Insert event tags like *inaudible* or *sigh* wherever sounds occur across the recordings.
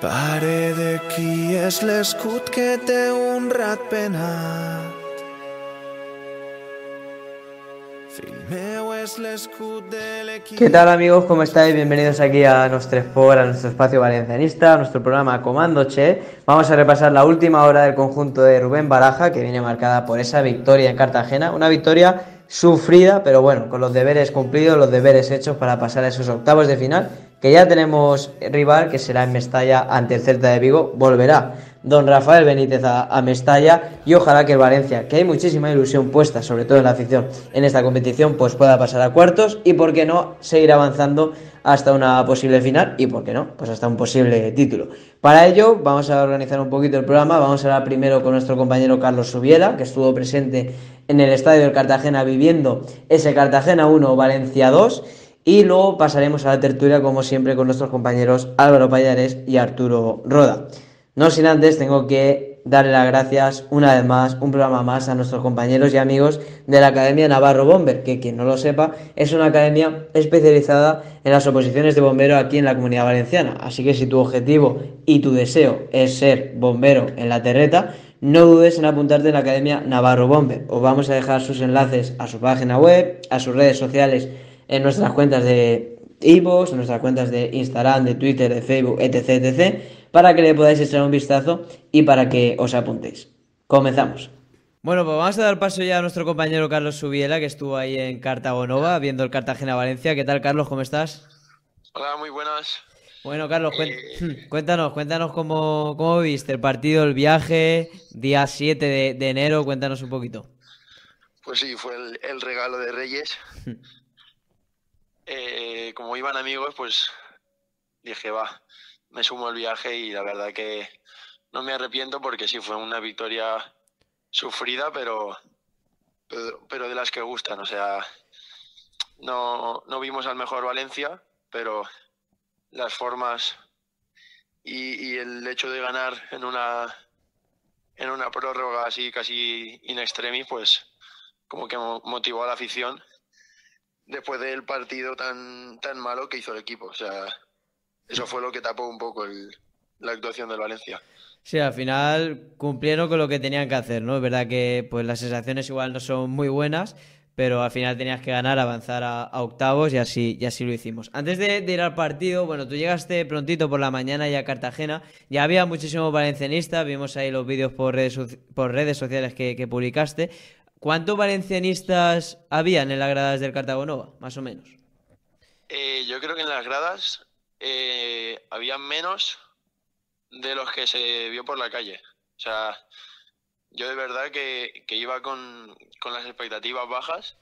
Pare qui l'escut que ¿Qué tal amigos? ¿Cómo estáis? Bienvenidos aquí a nuestro Por, a nuestro espacio valencianista, a nuestro programa Comando Che. Vamos a repasar la última hora del conjunto de Rubén Baraja, que viene marcada por esa victoria en Cartagena. Una victoria sufrida, pero bueno, con los deberes cumplidos, los deberes hechos para pasar a esos octavos de final que ya tenemos rival, que será en Mestalla ante el Celta de Vigo, volverá don Rafael Benítez a, Mestalla y ojalá que el Valencia, que hay muchísima ilusión puesta, sobre todo en la afición, en esta competición, pues pueda pasar a cuartos y, por qué no, seguir avanzando hasta una posible final y, por qué no, pues hasta un posible título. Para ello, vamos a organizar un poquito el programa, vamos a hablar primero con nuestro compañero Carlos Subiela, que estuvo presente en el estadio del Cartagena viviendo ese Cartagena 1, Valencia 2 y luego pasaremos a la tertulia, como siempre, con nuestros compañeros Álvaro Payares y Arturo Roda. No sin antes, tengo que darle las gracias una vez más, un programa más, a nuestros compañeros y amigos de la Academia Navarro Bomber, que quien no lo sepa, es una academia especializada en las oposiciones de bombero aquí en la comunidad valenciana. Así que si tu objetivo y tu deseo es ser bombero en la terreta, no dudes en apuntarte en la Academia Navarro Bomber. Os vamos a dejar sus enlaces a su página web, a sus redes sociales en nuestras cuentas de iVoox, en nuestras cuentas de Instagram, de Twitter, de Facebook, etc, etc, para que le podáis echar un vistazo y para que os apuntéis. Comenzamos. Bueno, pues vamos a dar paso ya a nuestro compañero Carlos Subiela, que estuvo ahí en Cartagonova viendo el Cartagena-Valencia. ¿Qué tal, Carlos? ¿Cómo estás? Hola, muy buenas. Bueno, Carlos, eh, hmm, cuéntanos, cuéntanos cómo, cómo viste el partido, el viaje, día 7 de, enero, cuéntanos un poquito. Pues sí, fue el regalo de Reyes. Hmm. Eh, como iban amigos, pues dije, va, me sumo al viaje y la verdad que no me arrepiento porque sí fue una victoria sufrida, pero, pero, de las que gustan. O sea, no, no vimos al mejor Valencia, pero las formas y, y, el hecho de ganar en una en una prórroga así casi in extremis pues como que motivó a la afición después del partido tan, tan malo que hizo el equipo. O sea, eso fue lo que tapó un poco la actuación del Valencia. Sí, al final cumplieron con lo que tenían que hacer, ¿no? Es verdad que pues las sensaciones igual no son muy buenas, pero al final tenías que ganar, avanzar a, octavos y así, y así lo hicimos. Antes de, ir al partido, bueno, tú llegaste prontito por la mañana ya a Cartagena, ya había muchísimos valencianistas, vimos ahí los vídeos por redes, por redes sociales que publicaste, ¿Cuántos valencianistas habían en las gradas del Nova, más o menos? Eh, yo creo que en las gradas eh, había menos de los que se vio por la calle. O sea, yo de verdad que, iba con, las expectativas bajas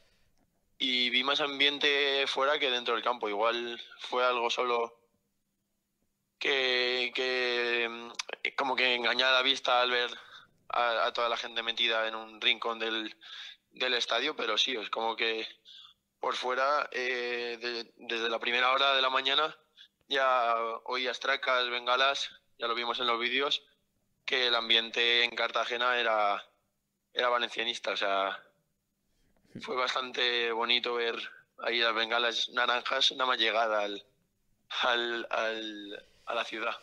y vi más ambiente fuera que dentro del campo. Igual fue algo solo que, que mm, como que engañaba la vista al ver a, toda la gente metida en un rincón del, del estadio, pero sí, es como que por fuera, eh, desde la primera hora de la mañana, ya oías tracas, bengalas, ya lo vimos en los vídeos, que el ambiente en Cartagena era, era valencianista, o sea, fue bastante bonito ver ahí las bengalas naranjas nada más llegada al, al, al, a la ciudad.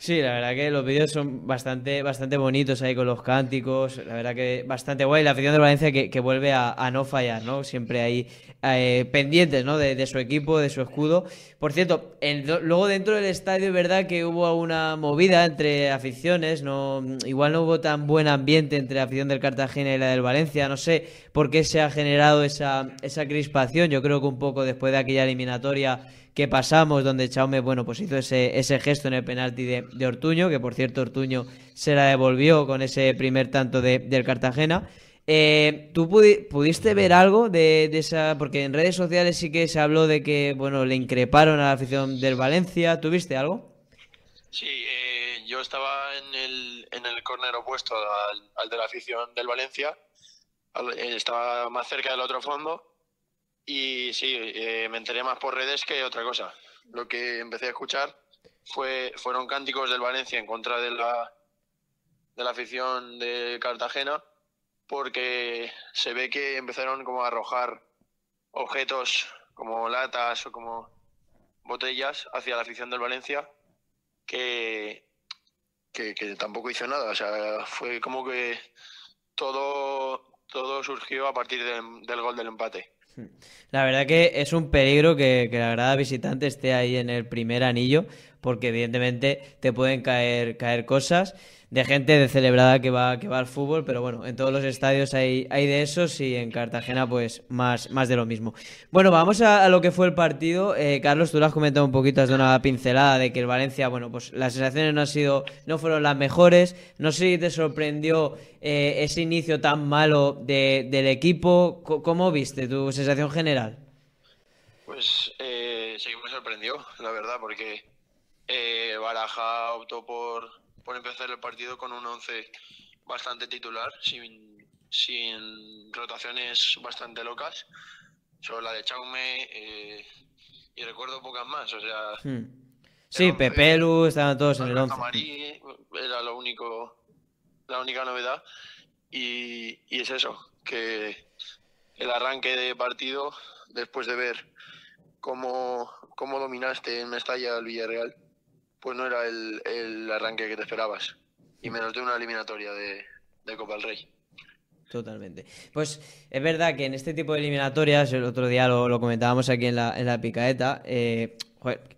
Sí, la verdad que los vídeos son bastante, bastante bonitos ahí con los cánticos, la verdad que bastante guay. La afición de Valencia que, vuelve a, no fallar, ¿no? Siempre ahí eh, pendientes, ¿no? De, su equipo, de su escudo. Por cierto, luego dentro del estadio es verdad que hubo una movida entre aficiones, no, igual no hubo tan buen ambiente entre la afición del Cartagena y la del Valencia, no sé por qué se ha generado esa, esa crispación, yo creo que un poco después de aquella eliminatoria que pasamos, donde Chaume, bueno, pues hizo ese, gesto en el penalti de, Ortuño, que por cierto Ortuño se la devolvió con ese primer tanto del Cartagena. Eh, ¿Tú pudiste ver algo de, esa? Porque en redes sociales sí que se habló de que, bueno, le increparon a la afición del Valencia. ¿Tuviste algo? Sí, eh, yo estaba en el, en córner opuesto al, de la afición del Valencia. Eh, estaba más cerca del otro fondo y sí, eh, me enteré más por redes que otra cosa. Lo que empecé a escuchar fue, fueron cánticos del Valencia en contra de la, de la afición de Cartagena, porque se ve que empezaron como a arrojar objetos como latas o como botellas hacia la afición del Valencia, que, que, tampoco hizo nada. O sea, fue como que todo, todo surgió a partir del gol del empate. La verdad que es un peligro que, la grada visitante esté ahí en el primer anillo, porque evidentemente te pueden caer, caer cosas de gente de celebrada que va, que va al fútbol, pero bueno, en todos los estadios hay, hay de esos y en Cartagena pues más, más de lo mismo. Bueno, vamos a, lo que fue el partido. Eh, Carlos, tú lo has comentado un poquito, has una pincelada de que el Valencia, bueno, pues las sensaciones no, han sido, no fueron las mejores. No sé si te sorprendió eh, ese inicio tan malo del equipo. ¿Cómo viste tu sensación general? Pues eh, sí me sorprendió, la verdad, porque eh, Baraja optó por por empezar el partido con un 11 bastante titular, sin, rotaciones bastante locas, solo la de Chaume eh, y recuerdo pocas más, o sea... Hmm. Sí, Pepelu, estaban todos en el 11. era lo único, la única novedad y, es eso, que el arranque de partido después de ver cómo, cómo dominaste en Mestalla al Villarreal pues no era el, el arranque que te esperabas. Y menos de una eliminatoria de, Copa del Rey. Totalmente. Pues es verdad que en este tipo de eliminatorias, el otro día lo, comentábamos aquí en la, en picaeta, eh,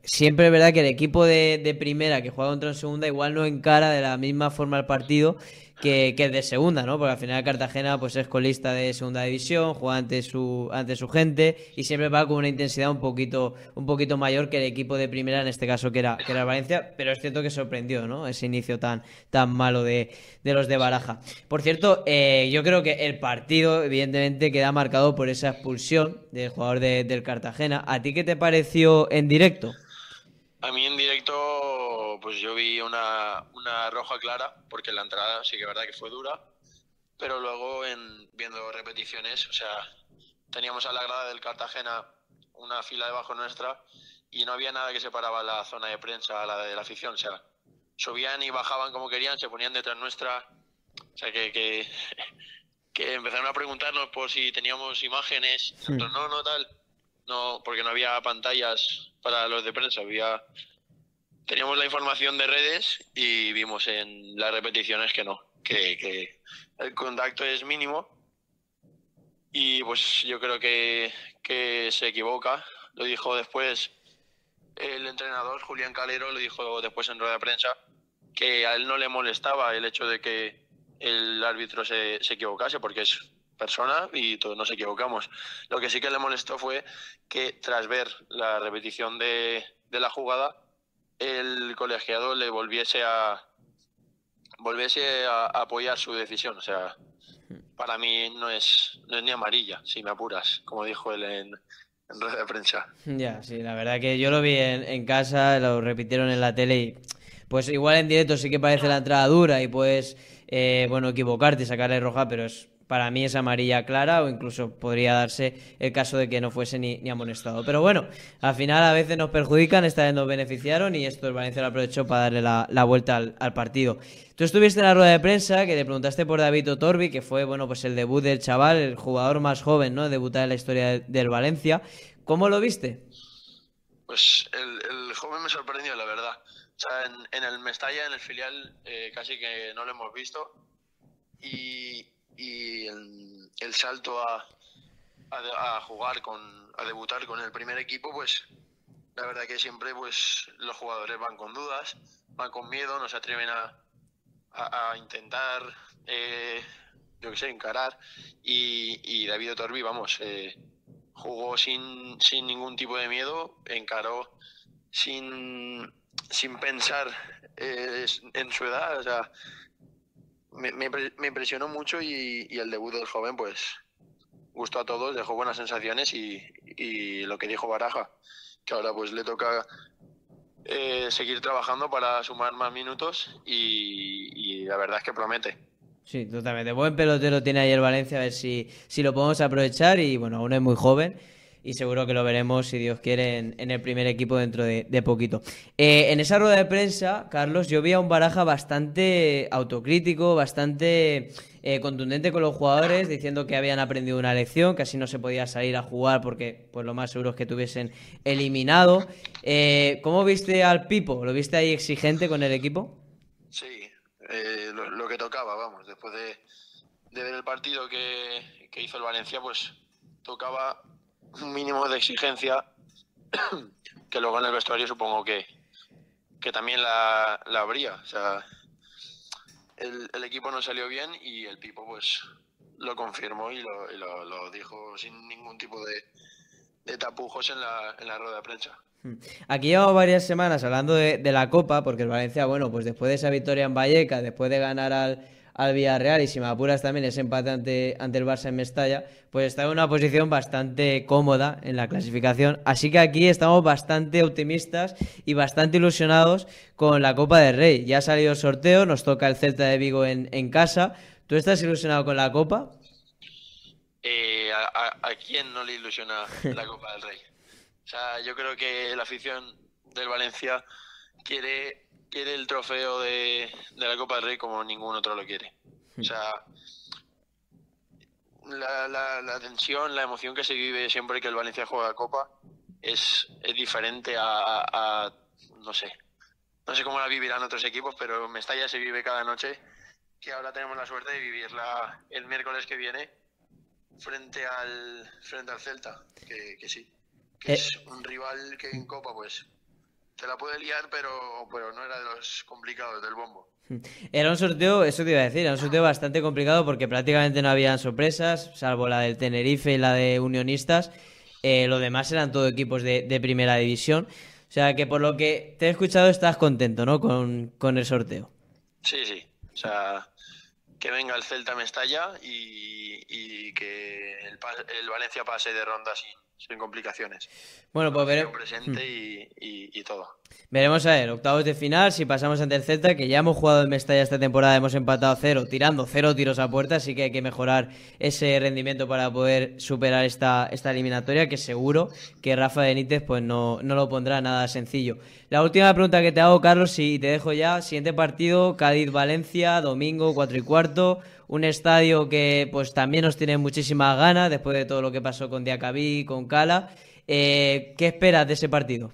siempre es verdad que el equipo de, primera que juega contra en segunda igual no encara de la misma forma el partido que, que, de segunda, ¿no? Porque al final Cartagena pues es colista de segunda división, juega ante su, ante su gente y siempre va con una intensidad un poquito, un poquito mayor que el equipo de primera, en este caso que era, que era Valencia, pero es cierto que sorprendió, ¿no? Ese inicio tan, tan malo de, de los de Baraja. Por cierto, eh, yo creo que el partido, evidentemente, queda marcado por esa expulsión del jugador del Cartagena. ¿A ti qué te pareció en directo? A mí en directo, pues yo vi una, roja clara, porque la entrada sí que verdad que fue dura, pero luego en, viendo repeticiones, o sea, teníamos a la grada del Cartagena una fila debajo nuestra y no había nada que separaba la zona de prensa a la de la afición, o sea, subían y bajaban como querían, se ponían detrás nuestra, o sea, que, que, *laughs* empezaron a preguntarnos por si teníamos imágenes, no, no tal, no, porque no había pantallas para los de prensa. Había, teníamos la información de redes y vimos en las repeticiones que no, que, el contacto es mínimo. Y pues yo creo que, que se equivoca. Lo dijo después el entrenador Julián Calero, lo dijo después en rueda de prensa, que a él no le molestaba el hecho de que el árbitro se, se equivocase, porque es persona y todos nos equivocamos. Lo que sí que le molestó fue que tras ver la repetición de, la jugada, el colegiado le volviese a volviese a, apoyar su decisión. O sea, para mí no es, ni amarilla, si me apuras, como dijo él en, en red de prensa. Ya, sí, la verdad que yo lo vi en, casa, lo repitieron en la tele y pues igual en directo sí que parece la entrada dura y pues, bueno, equivocarte, y sacarle roja, pero es para mí es amarilla clara o incluso podría darse el caso de que no fuese ni, amonestado. Pero bueno, al final a veces nos perjudican, esta vez nos beneficiaron y esto el Valencia lo aprovechó para darle la, vuelta al, partido. Tú estuviste en la rueda de prensa que le preguntaste por David Otorbi, que fue bueno pues el debut del chaval, el jugador más joven, ¿no? Debutar en la historia del, Valencia. ¿Cómo lo viste? Pues el, joven me sorprendió, la verdad. O sea, en, el Mestalla, en el filial, eh, casi que no lo hemos visto. Y, y el, salto a, jugar con, a debutar con el primer equipo, pues la verdad que siempre pues los jugadores van con dudas, van con miedo, no se atreven a, intentar, eh, yo qué sé, encarar. Y, y David Otorbi, vamos, eh, jugó sin, sin ningún tipo de miedo, encaró sin, sin pensar eh, en su edad, o sea, me, impresionó mucho y, el debut del joven, pues, gustó a todos, dejó buenas sensaciones y, lo que dijo Baraja, que ahora pues le toca eh, seguir trabajando para sumar más minutos y, la verdad es que promete. Sí, totalmente. Buen pelotero tiene ayer Valencia, a ver si, si lo podemos aprovechar. Y bueno, aún es muy joven y seguro que lo veremos, si Dios quiere, en, el primer equipo dentro de, poquito. Eh, en esa rueda de prensa, Carlos, yo vi a un baraja bastante autocrítico, bastante eh, contundente con los jugadores, diciendo que habían aprendido una lección, que así no se podía salir a jugar porque pues lo más seguro es que tuviesen eliminado. Eh, ¿Cómo viste al Pipo? ¿Lo viste ahí exigente con el equipo? Sí, lo, que tocaba, vamos, después de, ver el partido que hizo el Valencia, pues tocaba mínimo de exigencia que luego en el vestuario supongo que, que también la, habría. O sea, el, el, equipo no salió bien y el Pipo pues lo confirmó y lo, dijo sin ningún tipo de, de tapujos en la, en la rueda de prensa. Hmm. Aquí llevamos varias semanas hablando de, de, la Copa, porque el Valencia, bueno, pues después de esa victoria en Valleca, después de ganar al, al Villarreal y si me apuras también ese empate ante, ante el Barça en Mestalla, pues está en una posición bastante cómoda en la clasificación. Así que aquí estamos bastante optimistas y bastante ilusionados con la Copa del Rey. Ya ha salido el sorteo, nos toca el Celta de Vigo en, casa. ¿Tú estás ilusionado con la Copa? Eh, a, quién no le ilusiona la Copa del Rey? *laughs* O sea, yo creo que la afición del Valencia quiere quiere el trofeo de, la Copa del Rey como ningún otro lo quiere. O sea, la, la, tensión, la emoción que se vive siempre que el Valencia juega Copa es, es diferente a, no sé, no sé cómo la vivirán otros equipos, pero Mestalla se vive cada noche, que ahora tenemos la suerte de vivirla el miércoles que viene frente al, frente al Celta, que, sí, que eh, es un rival que en Copa pues se la puede liar, pero, pero no era de los complicados del bombo. *laughs* Era un sorteo, eso te iba a decir, era un sorteo bastante complicado porque prácticamente no habían sorpresas, salvo la del Tenerife y la de Unionistas. Eh, lo demás eran todo equipos de, primera división. O sea que por lo que te he escuchado estás contento, ¿no? Con, el sorteo. Sí, sí. O sea, que venga el Celta Mestalla y, y que el, el Valencia pase de ronda sin, sin complicaciones. Bueno, pues veremos. Presente hmm. y, y, todo. Veremos a ver, octavos de final, si pasamos ante el que ya hemos jugado en Mestalla esta temporada, hemos empatado cero, tirando cero tiros a puerta, así que hay que mejorar ese rendimiento para poder superar esta, esta eliminatoria, que seguro que Rafa Benítez pues no, no lo pondrá nada sencillo. La última pregunta que te hago, Carlos, y te dejo ya, siguiente partido, Cádiz-Valencia, domingo, cuatro y cuarto, un estadio que pues también nos tiene muchísimas ganas después de todo lo que pasó con Diacabí, con Cala. Eh, ¿Qué esperas de ese partido?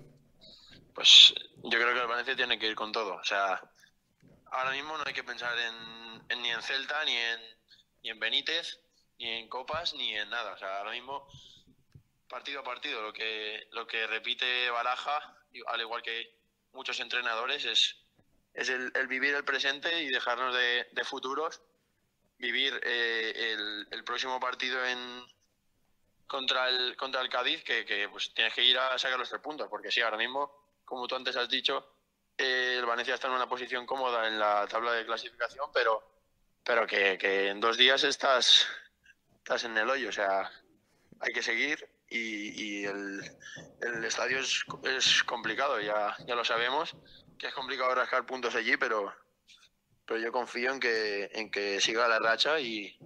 Pues yo creo que el Valencia tiene que ir con todo. O sea, ahora mismo no hay que pensar en, ni en Celta, ni en, Benítez, ni en Copas, ni en nada. O sea, ahora mismo partido a partido lo que lo que repite Baraja, al igual que muchos entrenadores, es, es el, vivir el presente y dejarnos de, de futuros vivir eh, el, próximo partido en contra el contra el Cádiz que, que, pues tienes que ir a sacar los tres puntos porque sí ahora mismo como tú antes has dicho eh, el Valencia está en una posición cómoda en la tabla de clasificación pero pero que, en dos días estás estás en el hoyo o sea hay que seguir y, y el, el, estadio es, es complicado ya ya lo sabemos que es complicado rascar puntos allí pero pero yo confío en que, en que siga la racha y,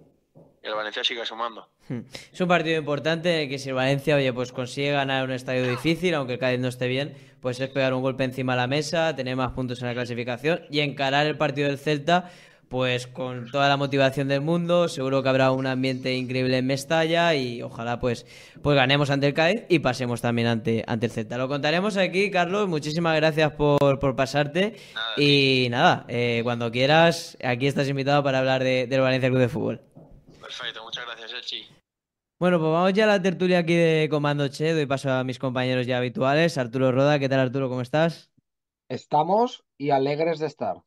el Valencia siga sumando. Hmm. Es un partido importante que si el Valencia oye, pues consigue ganar un estadio difícil, aunque el Cádiz no esté bien, pues es pegar un golpe encima de la mesa, tener más puntos en la clasificación y encarar el partido del Celta pues con toda la motivación del mundo. Seguro que habrá un ambiente increíble en Mestalla y ojalá pues, pues ganemos ante el Cádiz y pasemos también ante, ante el Celta. Lo contaremos aquí, Carlos. Muchísimas gracias por, pasarte. y nada, eh, cuando quieras, aquí estás invitado para hablar de, del Valencia Club de Fútbol. Perfecto, muchas gracias, Elchi. Bueno, pues vamos ya a la tertulia aquí de Comando Che. Doy paso a mis compañeros ya habituales. Arturo Roda, ¿qué tal Arturo? ¿Cómo estás? Estamos y alegres de estar.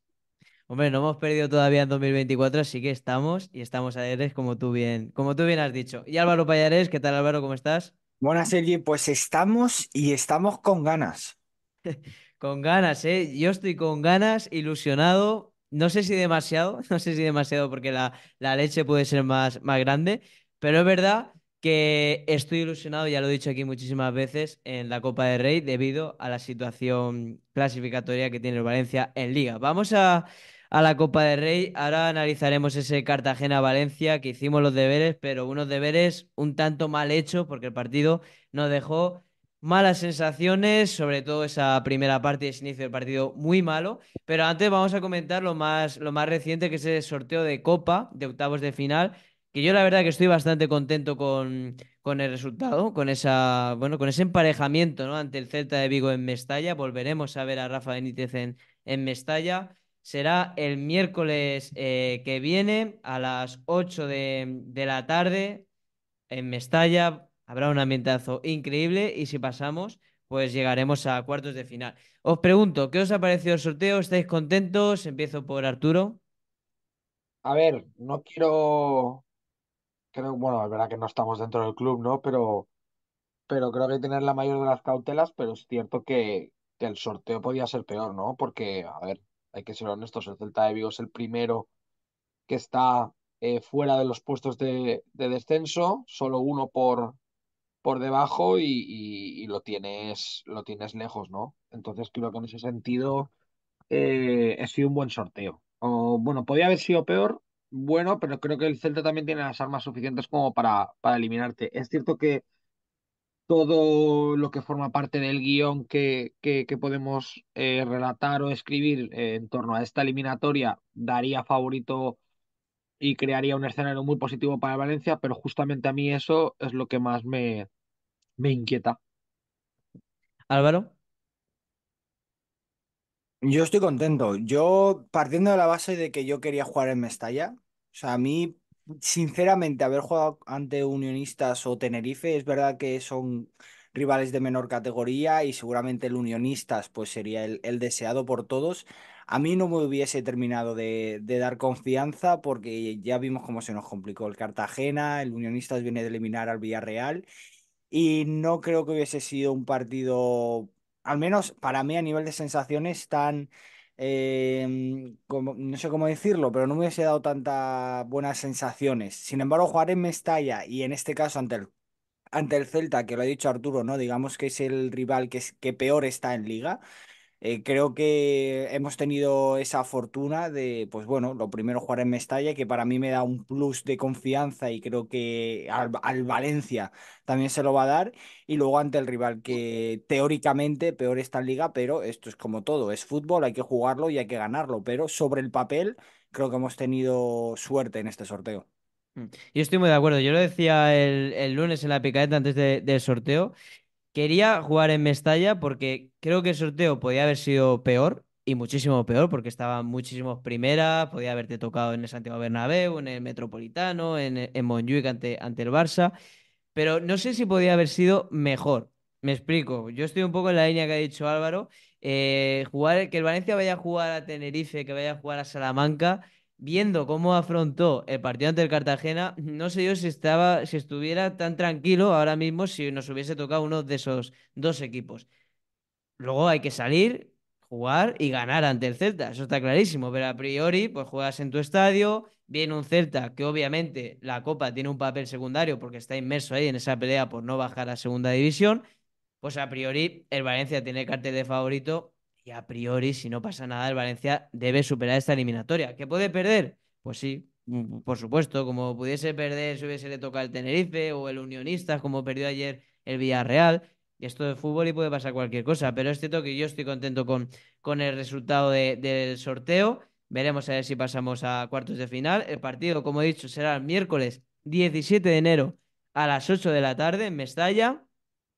Hombre, no hemos perdido todavía en 2024, así que estamos y estamos aéreos, como tú bien, como tú bien has dicho. Y Álvaro Payares, ¿qué tal Álvaro? ¿Cómo estás? Buenas, Sergi, pues estamos y estamos con ganas. *laughs* con ganas, ¿eh? Yo estoy con ganas, ilusionado, no sé si demasiado, *laughs* no sé si demasiado porque la, la leche puede ser más, más grande, pero es verdad que estoy ilusionado, ya lo he dicho aquí muchísimas veces, en la Copa de Rey debido a la situación clasificatoria que tiene el Valencia en Liga. Vamos a, a la Copa de Rey. Ahora analizaremos ese Cartagena-Valencia que hicimos los deberes, pero unos deberes un tanto mal hechos porque el partido nos dejó malas sensaciones, sobre todo esa primera parte y ese inicio del partido muy malo. Pero antes vamos a comentar lo más, lo más reciente que es el sorteo de Copa de octavos de final, que yo la verdad que estoy bastante contento con, con el resultado, con esa bueno, con ese emparejamiento ¿no? ante el Celta de Vigo en Mestalla. Volveremos a ver a Rafa Benítez en Mestalla será el miércoles eh, que viene a las 8 de, la tarde en Mestalla. Habrá un ambientazo increíble y si pasamos, pues llegaremos a cuartos de final. Os pregunto, ¿qué os ha parecido el sorteo? ¿Estáis contentos? Empiezo por Arturo. A ver, no quiero... Creo, bueno, es verdad que no estamos dentro del club, ¿no? Pero, pero creo que que tener la mayor de las cautelas, pero es cierto que, que el sorteo podía ser peor, ¿no? Porque, a ver, hay que ser honestos, el Celta de Vigo es el primero que está eh, fuera de los puestos de, descenso, solo uno por, por debajo y, lo, tienes, lo tienes lejos, ¿no? Entonces creo que en ese sentido eh, ha sido un buen sorteo. O, bueno, podía haber sido peor, bueno, pero creo que el Celta también tiene las armas suficientes como para, para eliminarte. Es cierto que todo lo que forma parte del guión que, que, podemos eh, relatar o escribir eh, en torno a esta eliminatoria daría favorito y crearía un escenario muy positivo para Valencia, pero justamente a mí eso es lo que más me, me inquieta. Álvaro. Yo estoy contento. Yo partiendo de la base de que yo quería jugar en Mestalla, o sea, a mí sinceramente, haber jugado ante Unionistas o Tenerife, es verdad que son rivales de menor categoría y seguramente el Unionistas pues sería el, deseado por todos. A mí no me hubiese terminado de, de, dar confianza porque ya vimos cómo se nos complicó el Cartagena, el Unionistas viene de eliminar al Villarreal y no creo que hubiese sido un partido, al menos para mí a nivel de sensaciones, tan Em, no sé cómo decirlo, pero no me hubiese dado tantas buenas sensaciones. Sin embargo, Juárez me Mestalla y en este caso ante el, ante el Celta, que lo ha dicho Arturo, ¿no? Digamos que es el rival que, que peor está en liga. Eh, creo que hemos tenido esa fortuna de, pues bueno, lo primero jugar en Mestalla, que para mí me da un plus de confianza y creo que al, Valencia también se lo va a dar. Y luego ante el rival que teóricamente peor está en liga, pero esto es como todo, es fútbol, hay que jugarlo y hay que ganarlo. Pero sobre el papel, creo que hemos tenido suerte en este sorteo. Mm. Yo estoy muy de acuerdo. Yo lo decía el, lunes en la picadeta antes del sorteo. Quería jugar en Mestalla porque creo que el sorteo podía haber sido peor y muchísimo peor porque estaban muchísimos primeras, podía haberte tocado en el Santiago Bernabéu, en el Metropolitano, en, en ante, el Barça, pero no sé si podía haber sido mejor. Me explico, yo estoy un poco en la línea que ha dicho Álvaro, eh, jugar, que el Valencia vaya a jugar a Tenerife, que vaya a jugar a Salamanca, viendo cómo afrontó el partido ante el Cartagena, no sé yo si, estaba, si estuviera tan tranquilo ahora mismo si nos hubiese tocado uno de esos dos equipos. Luego hay que salir, jugar y ganar ante el Celta, eso está clarísimo, pero a priori pues juegas en tu estadio, viene un Celta que obviamente la Copa tiene un papel secundario porque está inmerso ahí en esa pelea por no bajar a segunda división, pues a priori el Valencia tiene cartel de favorito y a priori, si no pasa nada, el Valencia debe superar esta eliminatoria. ¿Qué puede perder? Pues sí, mm, mm, por supuesto. Como pudiese perder si hubiese le tocado el Tenerife o el Unionista, como perdió ayer el Villarreal. Y esto de fútbol y puede pasar cualquier cosa. Pero es cierto que yo estoy contento con, con el resultado del sorteo. Veremos a ver si pasamos a cuartos de final. El partido, como he dicho, será el miércoles 17 de enero a las 8 de la tarde en Mestalla.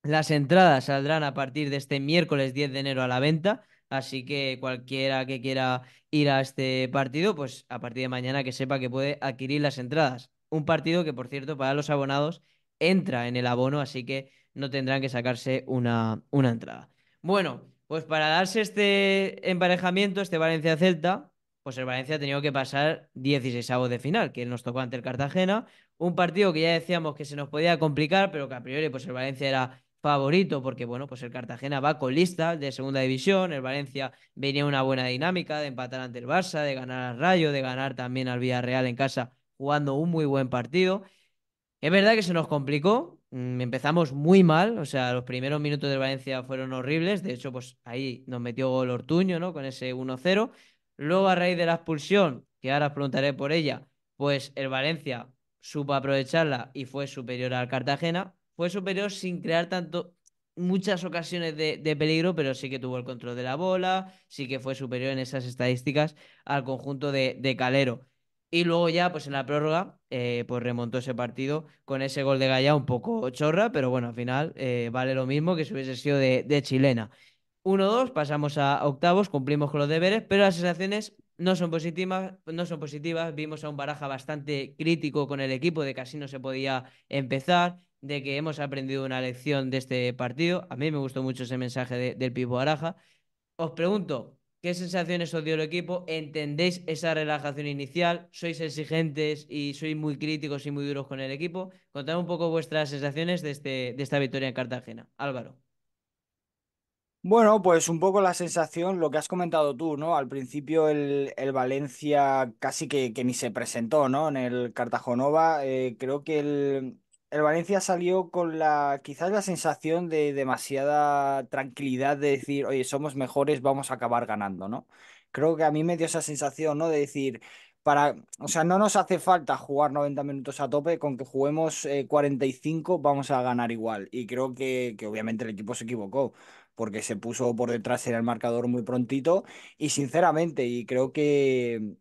Las entradas saldrán a partir de este miércoles 10 de enero a la venta. Así que cualquiera que quiera ir a este partido, pues a partir de mañana que sepa que puede adquirir las entradas. Un partido que, por cierto, para los abonados entra en el abono, así que no tendrán que sacarse una, una entrada. Bueno, pues para darse este emparejamiento, este Valencia-Celta, pues el Valencia ha tenido que pasar 16 avos de final, que nos tocó ante el Cartagena. Un partido que ya decíamos que se nos podía complicar, pero que a priori pues el Valencia era favorito, porque bueno, pues el Cartagena va con lista de segunda división, el Valencia venía una buena dinámica de empatar ante el Barça, de ganar al Rayo, de ganar también al Villarreal en casa, jugando un muy buen partido. Es verdad que se nos complicó, mm, empezamos muy mal, o sea, los primeros minutos del Valencia fueron horribles, de hecho, pues ahí nos metió gol Ortuño, ¿no? Con ese 1-0. Luego, a raíz de la expulsión, que ahora os preguntaré por ella, pues el Valencia supo aprovecharla y fue superior al Cartagena fue superior sin crear tanto muchas ocasiones de, peligro, pero sí que tuvo el control de la bola, sí que fue superior en esas estadísticas al conjunto de, Calero. Y luego ya, pues en la prórroga, eh, pues remontó ese partido con ese gol de Gallá un poco chorra, pero bueno, al final eh, vale lo mismo que si hubiese sido de, chilena. 1-2, pasamos a octavos, cumplimos con los deberes, pero las sensaciones no son positivas, no son positivas. Vimos a un baraja bastante crítico con el equipo, de casi no se podía empezar de que hemos aprendido una lección de este partido. A mí me gustó mucho ese mensaje del Pipo Araja. Os pregunto, ¿qué sensaciones os dio el equipo? ¿Entendéis esa relajación inicial? ¿Sois exigentes y sois muy críticos y muy duros con el equipo? Contad un poco vuestras sensaciones de, este, de esta victoria en Cartagena. Álvaro. Bueno, pues un poco la sensación, lo que has comentado tú, ¿no? Al principio el, Valencia casi que, ni se presentó, ¿no? En el Cartajonova. Eh, creo que el, el Valencia salió con la quizás la sensación de demasiada tranquilidad de decir, oye, somos mejores, vamos a acabar ganando, ¿no? Creo que a mí me dio esa sensación, ¿no? De decir, para, o sea, no nos hace falta jugar 90 minutos a tope, con que juguemos 45 eh, vamos a ganar igual. Y creo que, obviamente el equipo se equivocó, porque se puso por detrás en el marcador muy prontito y sinceramente, y creo que,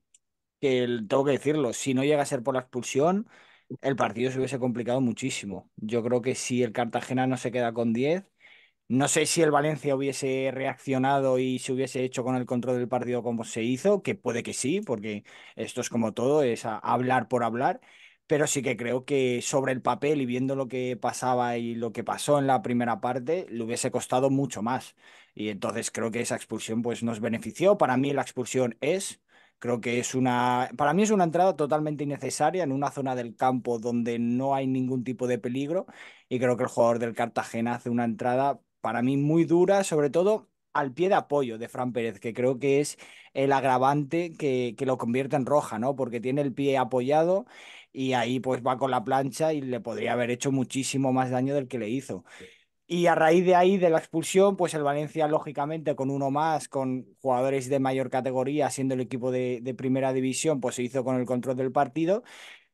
que tengo que decirlo, si no llega a ser por la expulsión el partido se hubiese complicado muchísimo. Yo creo que si el Cartagena no se queda con 10, no sé si el Valencia hubiese reaccionado y se hubiese hecho con el control del partido como se hizo, que puede que sí, porque esto es como todo, es hablar por hablar, pero sí que creo que sobre el papel y viendo lo que pasaba y lo que pasó en la primera parte, le hubiese costado mucho más. Y entonces creo que esa expulsión pues nos benefició. Para mí la expulsión es, Creo que es una, para mí es una entrada totalmente innecesaria en una zona del campo donde no hay ningún tipo de peligro y creo que el jugador del Cartagena hace una entrada para mí muy dura, sobre todo al pie de apoyo de Fran Pérez, que creo que es el agravante que, que, lo convierte en roja, ¿no? Porque tiene el pie apoyado y ahí pues va con la plancha y le podría haber hecho muchísimo más daño del que le hizo. Y a raíz de ahí, de la expulsión, pues el Valencia, lógicamente, con uno más, con jugadores de mayor categoría, siendo el equipo de, primera división, pues se hizo con el control del partido.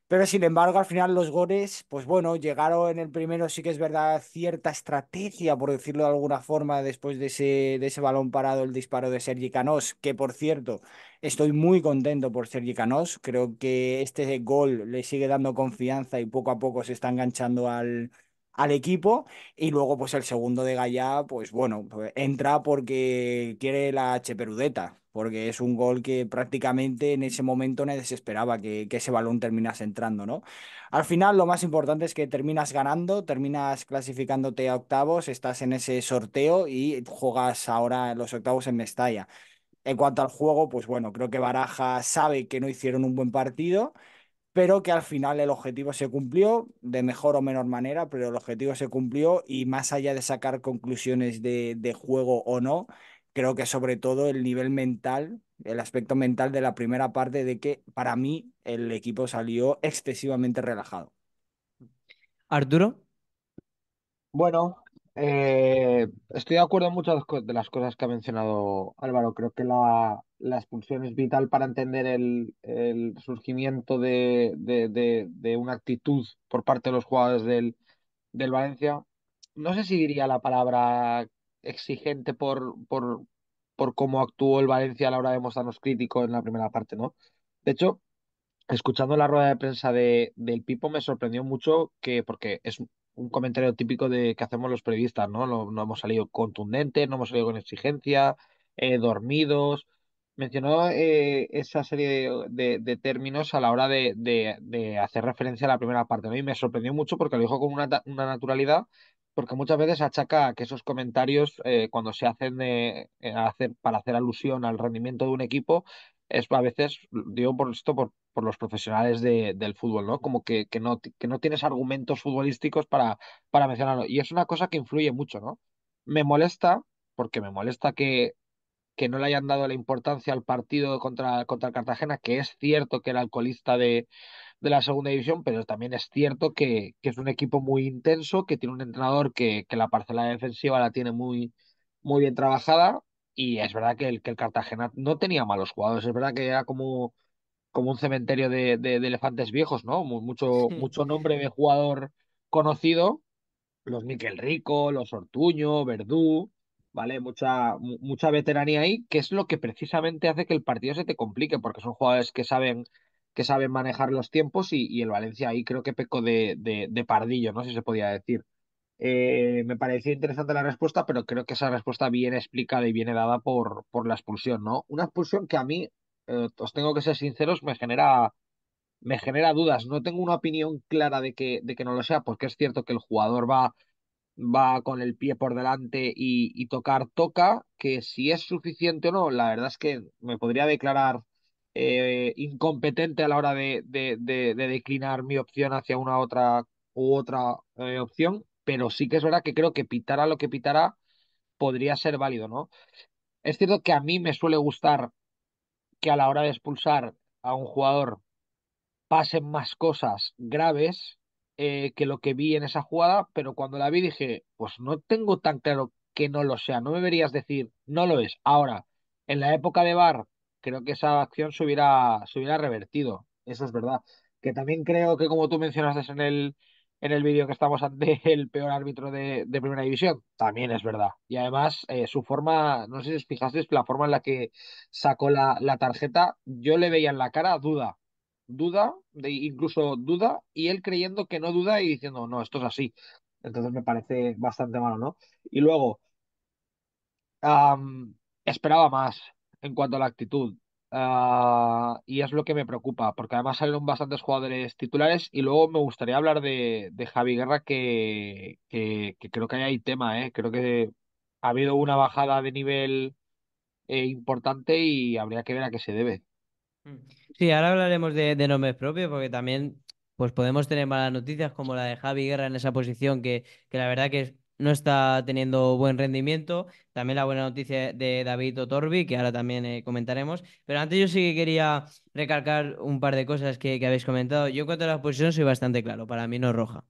Pero sin embargo, al final los goles, pues bueno, llegaron en el primero, sí que es verdad, cierta estrategia, por decirlo de alguna forma, después de ese, de ese balón parado, el disparo de Sergi Canós, que por cierto, estoy muy contento por Sergi Canós, creo que este gol le sigue dando confianza y poco a poco se está enganchando al, al equipo y luego pues el segundo de Gallá, pues bueno, pues, entra porque quiere la Cheperudeta, porque es un gol que prácticamente en ese momento no desesperaba... que, ese balón terminase entrando, ¿no? Al final lo más importante es que terminas ganando, terminas clasificándote a octavos, estás en ese sorteo y juegas ahora los octavos en Mestalla. En cuanto al juego, pues bueno, creo que Baraja sabe que no hicieron un buen partido pero que al final el objetivo se cumplió, de mejor o menor manera, pero el objetivo se cumplió y más allá de sacar conclusiones de, de juego o no, creo que sobre todo el nivel mental, el aspecto mental de la primera parte de que para mí el equipo salió excesivamente relajado. Arturo. Bueno, eh, estoy de acuerdo en muchas de las cosas que ha mencionado Álvaro. Creo que la, expulsión es vital para entender el, surgimiento de, de, de, una actitud por parte de los jugadores del, del Valencia. No sé si diría la palabra exigente por, por, por cómo actuó el Valencia a la hora de mostrarnos crítico en la primera parte, ¿no? De hecho, escuchando la rueda de prensa de, del Pipo me sorprendió mucho que, porque es un comentario típico de que hacemos los periodistas, ¿no? No, hemos salido contundentes, no hemos salido con exigencia, eh, dormidos. Mencionó eh, esa serie de, términos a la hora de, hacer referencia a la primera parte, A mí me sorprendió mucho porque lo dijo con una, naturalidad, porque muchas veces achaca que esos comentarios, eh, cuando se hacen para hacer alusión al rendimiento de un equipo, es a veces, digo por esto, por, por los profesionales de, del fútbol, ¿no? Como que, no, que no tienes argumentos futbolísticos para, para mencionarlo. Y es una cosa que influye mucho, ¿no? Me molesta, porque me molesta que, que no le hayan dado la importancia al partido contra, contra Cartagena, que es cierto que era alcoholista de, de la segunda división, pero también es cierto que, es un equipo muy intenso, que tiene un entrenador que, la parcela defensiva la tiene muy, muy bien trabajada y es verdad que el, el Cartagena no tenía malos jugadores, es verdad que era como, como un cementerio de, elefantes viejos, ¿no? Mucho, mucho nombre de jugador conocido, los Miquel Rico, los Ortuño, Verdú, ¿vale? Mucha, mucha veteranía ahí, que es lo que precisamente hace que el partido se te complique, porque son jugadores que saben, que saben manejar los tiempos y, el Valencia ahí creo que peco de, de, de pardillo, no si se podía decir. Eh, me pareció interesante la respuesta, pero creo que esa respuesta viene explicada y viene dada por, por la expulsión, ¿no? Una expulsión que a mí, eh, os tengo que ser sinceros, me genera, me genera dudas. No tengo una opinión clara de que, de que no lo sea, porque es cierto que el jugador va va con el pie por delante y, tocar toca, que si es suficiente o no, la verdad es que me podría declarar eh, incompetente a la hora de, de, declinar mi opción hacia una otra u otra opción pero sí que es verdad que creo que pitará lo que pitará podría ser válido, ¿no? Es cierto que a mí me suele gustar que a la hora de expulsar a un jugador pasen más cosas graves eh, que lo que vi en esa jugada, pero cuando la vi dije, pues no tengo tan claro que no lo sea, no me deberías decir, no lo es. Ahora, en la época de Bar, creo que esa acción se hubiera, se hubiera revertido, eso es verdad. Que también creo que como tú mencionaste en el, en el vídeo que estamos ante *laughs* el peor árbitro de, primera división. También es verdad. Y además, eh, su forma, no sé si os fijasteis, la forma en la que sacó la, tarjeta, yo le veía en la cara duda, duda, de, incluso duda, y él creyendo que no duda y diciendo, no, esto es así. Entonces me parece bastante malo, ¿no? Y luego, esperaba más en cuanto a la actitud. Ah, y es lo que me preocupa, porque además salieron bastantes jugadores titulares y luego me gustaría hablar de, Javi Guerra, que, que, que, creo que hay tema, ¿eh? creo que ha habido una bajada de nivel eh, importante y habría que ver a qué se debe. Mm. Sí, ahora hablaremos de, nombres propios, porque también pues podemos tener malas noticias como la de Javi Guerra en esa posición, que, que la verdad que es no está teniendo buen rendimiento. También la buena noticia de David Otorbi, que ahora también eh, comentaremos. Pero antes yo sí que quería recalcar un par de cosas que, habéis comentado. Yo en cuanto a la posición soy bastante claro, para mí no es roja.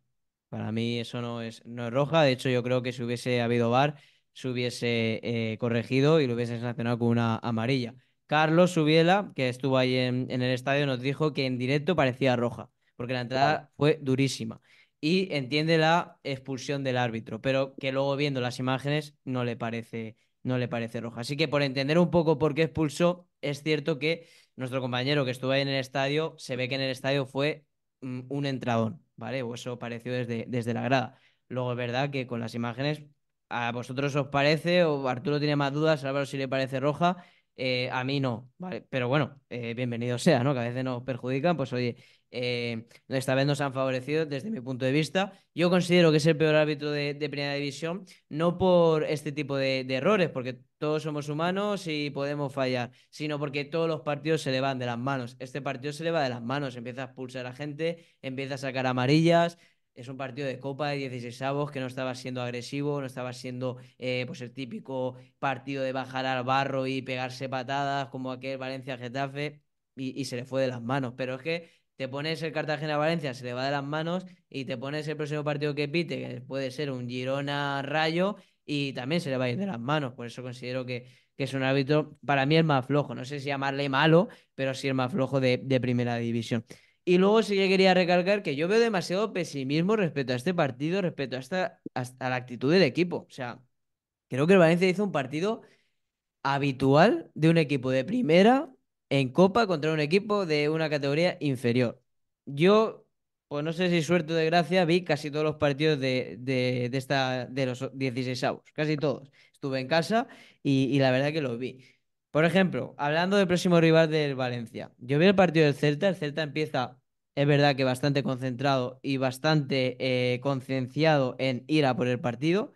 Para mí eso no es, no es roja. De hecho, yo creo que si hubiese habido VAR, se hubiese eh, corregido y lo hubiese sancionado con una amarilla. Carlos Subiela, que estuvo ahí en el estadio, nos dijo que en directo parecía roja, porque la entrada fue durísima y entiende la expulsión del árbitro, pero que luego viendo las imágenes no le parece, no le parece roja. Así que por entender un poco por qué expulsó, es cierto que nuestro compañero que estuvo ahí en el estadio, se ve que en el estadio fue mm, un entradón, ¿vale? O eso pareció desde, desde la grada. Luego es verdad que con las imágenes, a vosotros os parece, o Arturo tiene más dudas, Álvaro si le parece roja, eh, a mí no, ¿vale? Pero bueno, eh, bienvenido sea, ¿no? Que a veces nos perjudican, pues oye, eh, esta vez nos han favorecido desde mi punto de vista. Yo considero que es el peor árbitro de, primera división, no por este tipo de, errores, porque todos somos humanos y podemos fallar, sino porque todos los partidos se le van de las manos. Este partido se le va de las manos, empieza a expulsar a gente, empieza a sacar amarillas. Es un partido de Copa de 16 avos que no estaba siendo agresivo, no estaba siendo eh, pues el típico partido de bajar al barro y pegarse patadas como aquel Valencia-Getafe y, y se le fue de las manos. Pero es que te pones el Cartagena-Valencia, se le va de las manos, y te pones el próximo partido que pite, que puede ser un Girona-Rayo, y también se le va a ir de las manos. Por eso considero que, es un árbitro, para mí el más flojo, no sé si llamarle malo, pero sí el más flojo de, primera división. Y luego sí que quería recalcar que yo veo demasiado pesimismo respecto a este partido, respecto a, a la actitud del equipo. O sea, creo que el Valencia hizo un partido habitual de un equipo de primera en Copa contra un equipo de una categoría inferior. Yo, pues no sé si suerte de gracia, vi casi todos los partidos de, esta, de los 16 avos, casi todos. Estuve en casa y, la verdad que lo vi. Por ejemplo, hablando del próximo rival del Valencia, yo vi el partido del Celta, el Celta empieza, es verdad que bastante concentrado y bastante eh, concienciado en ir a por el partido,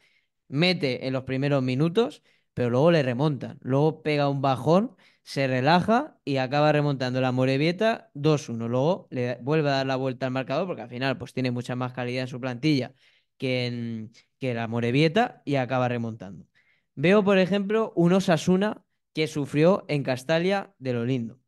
mete en los primeros minutos, pero luego le remontan, luego pega un bajón se relaja y acaba remontando la Morevieta 2-1. Luego le vuelve a dar la vuelta al marcador porque al final pues tiene mucha más calidad en su plantilla que, en, que la Morevieta y acaba remontando. Veo, por ejemplo, un Osasuna que sufrió en Castalia de lo lindo.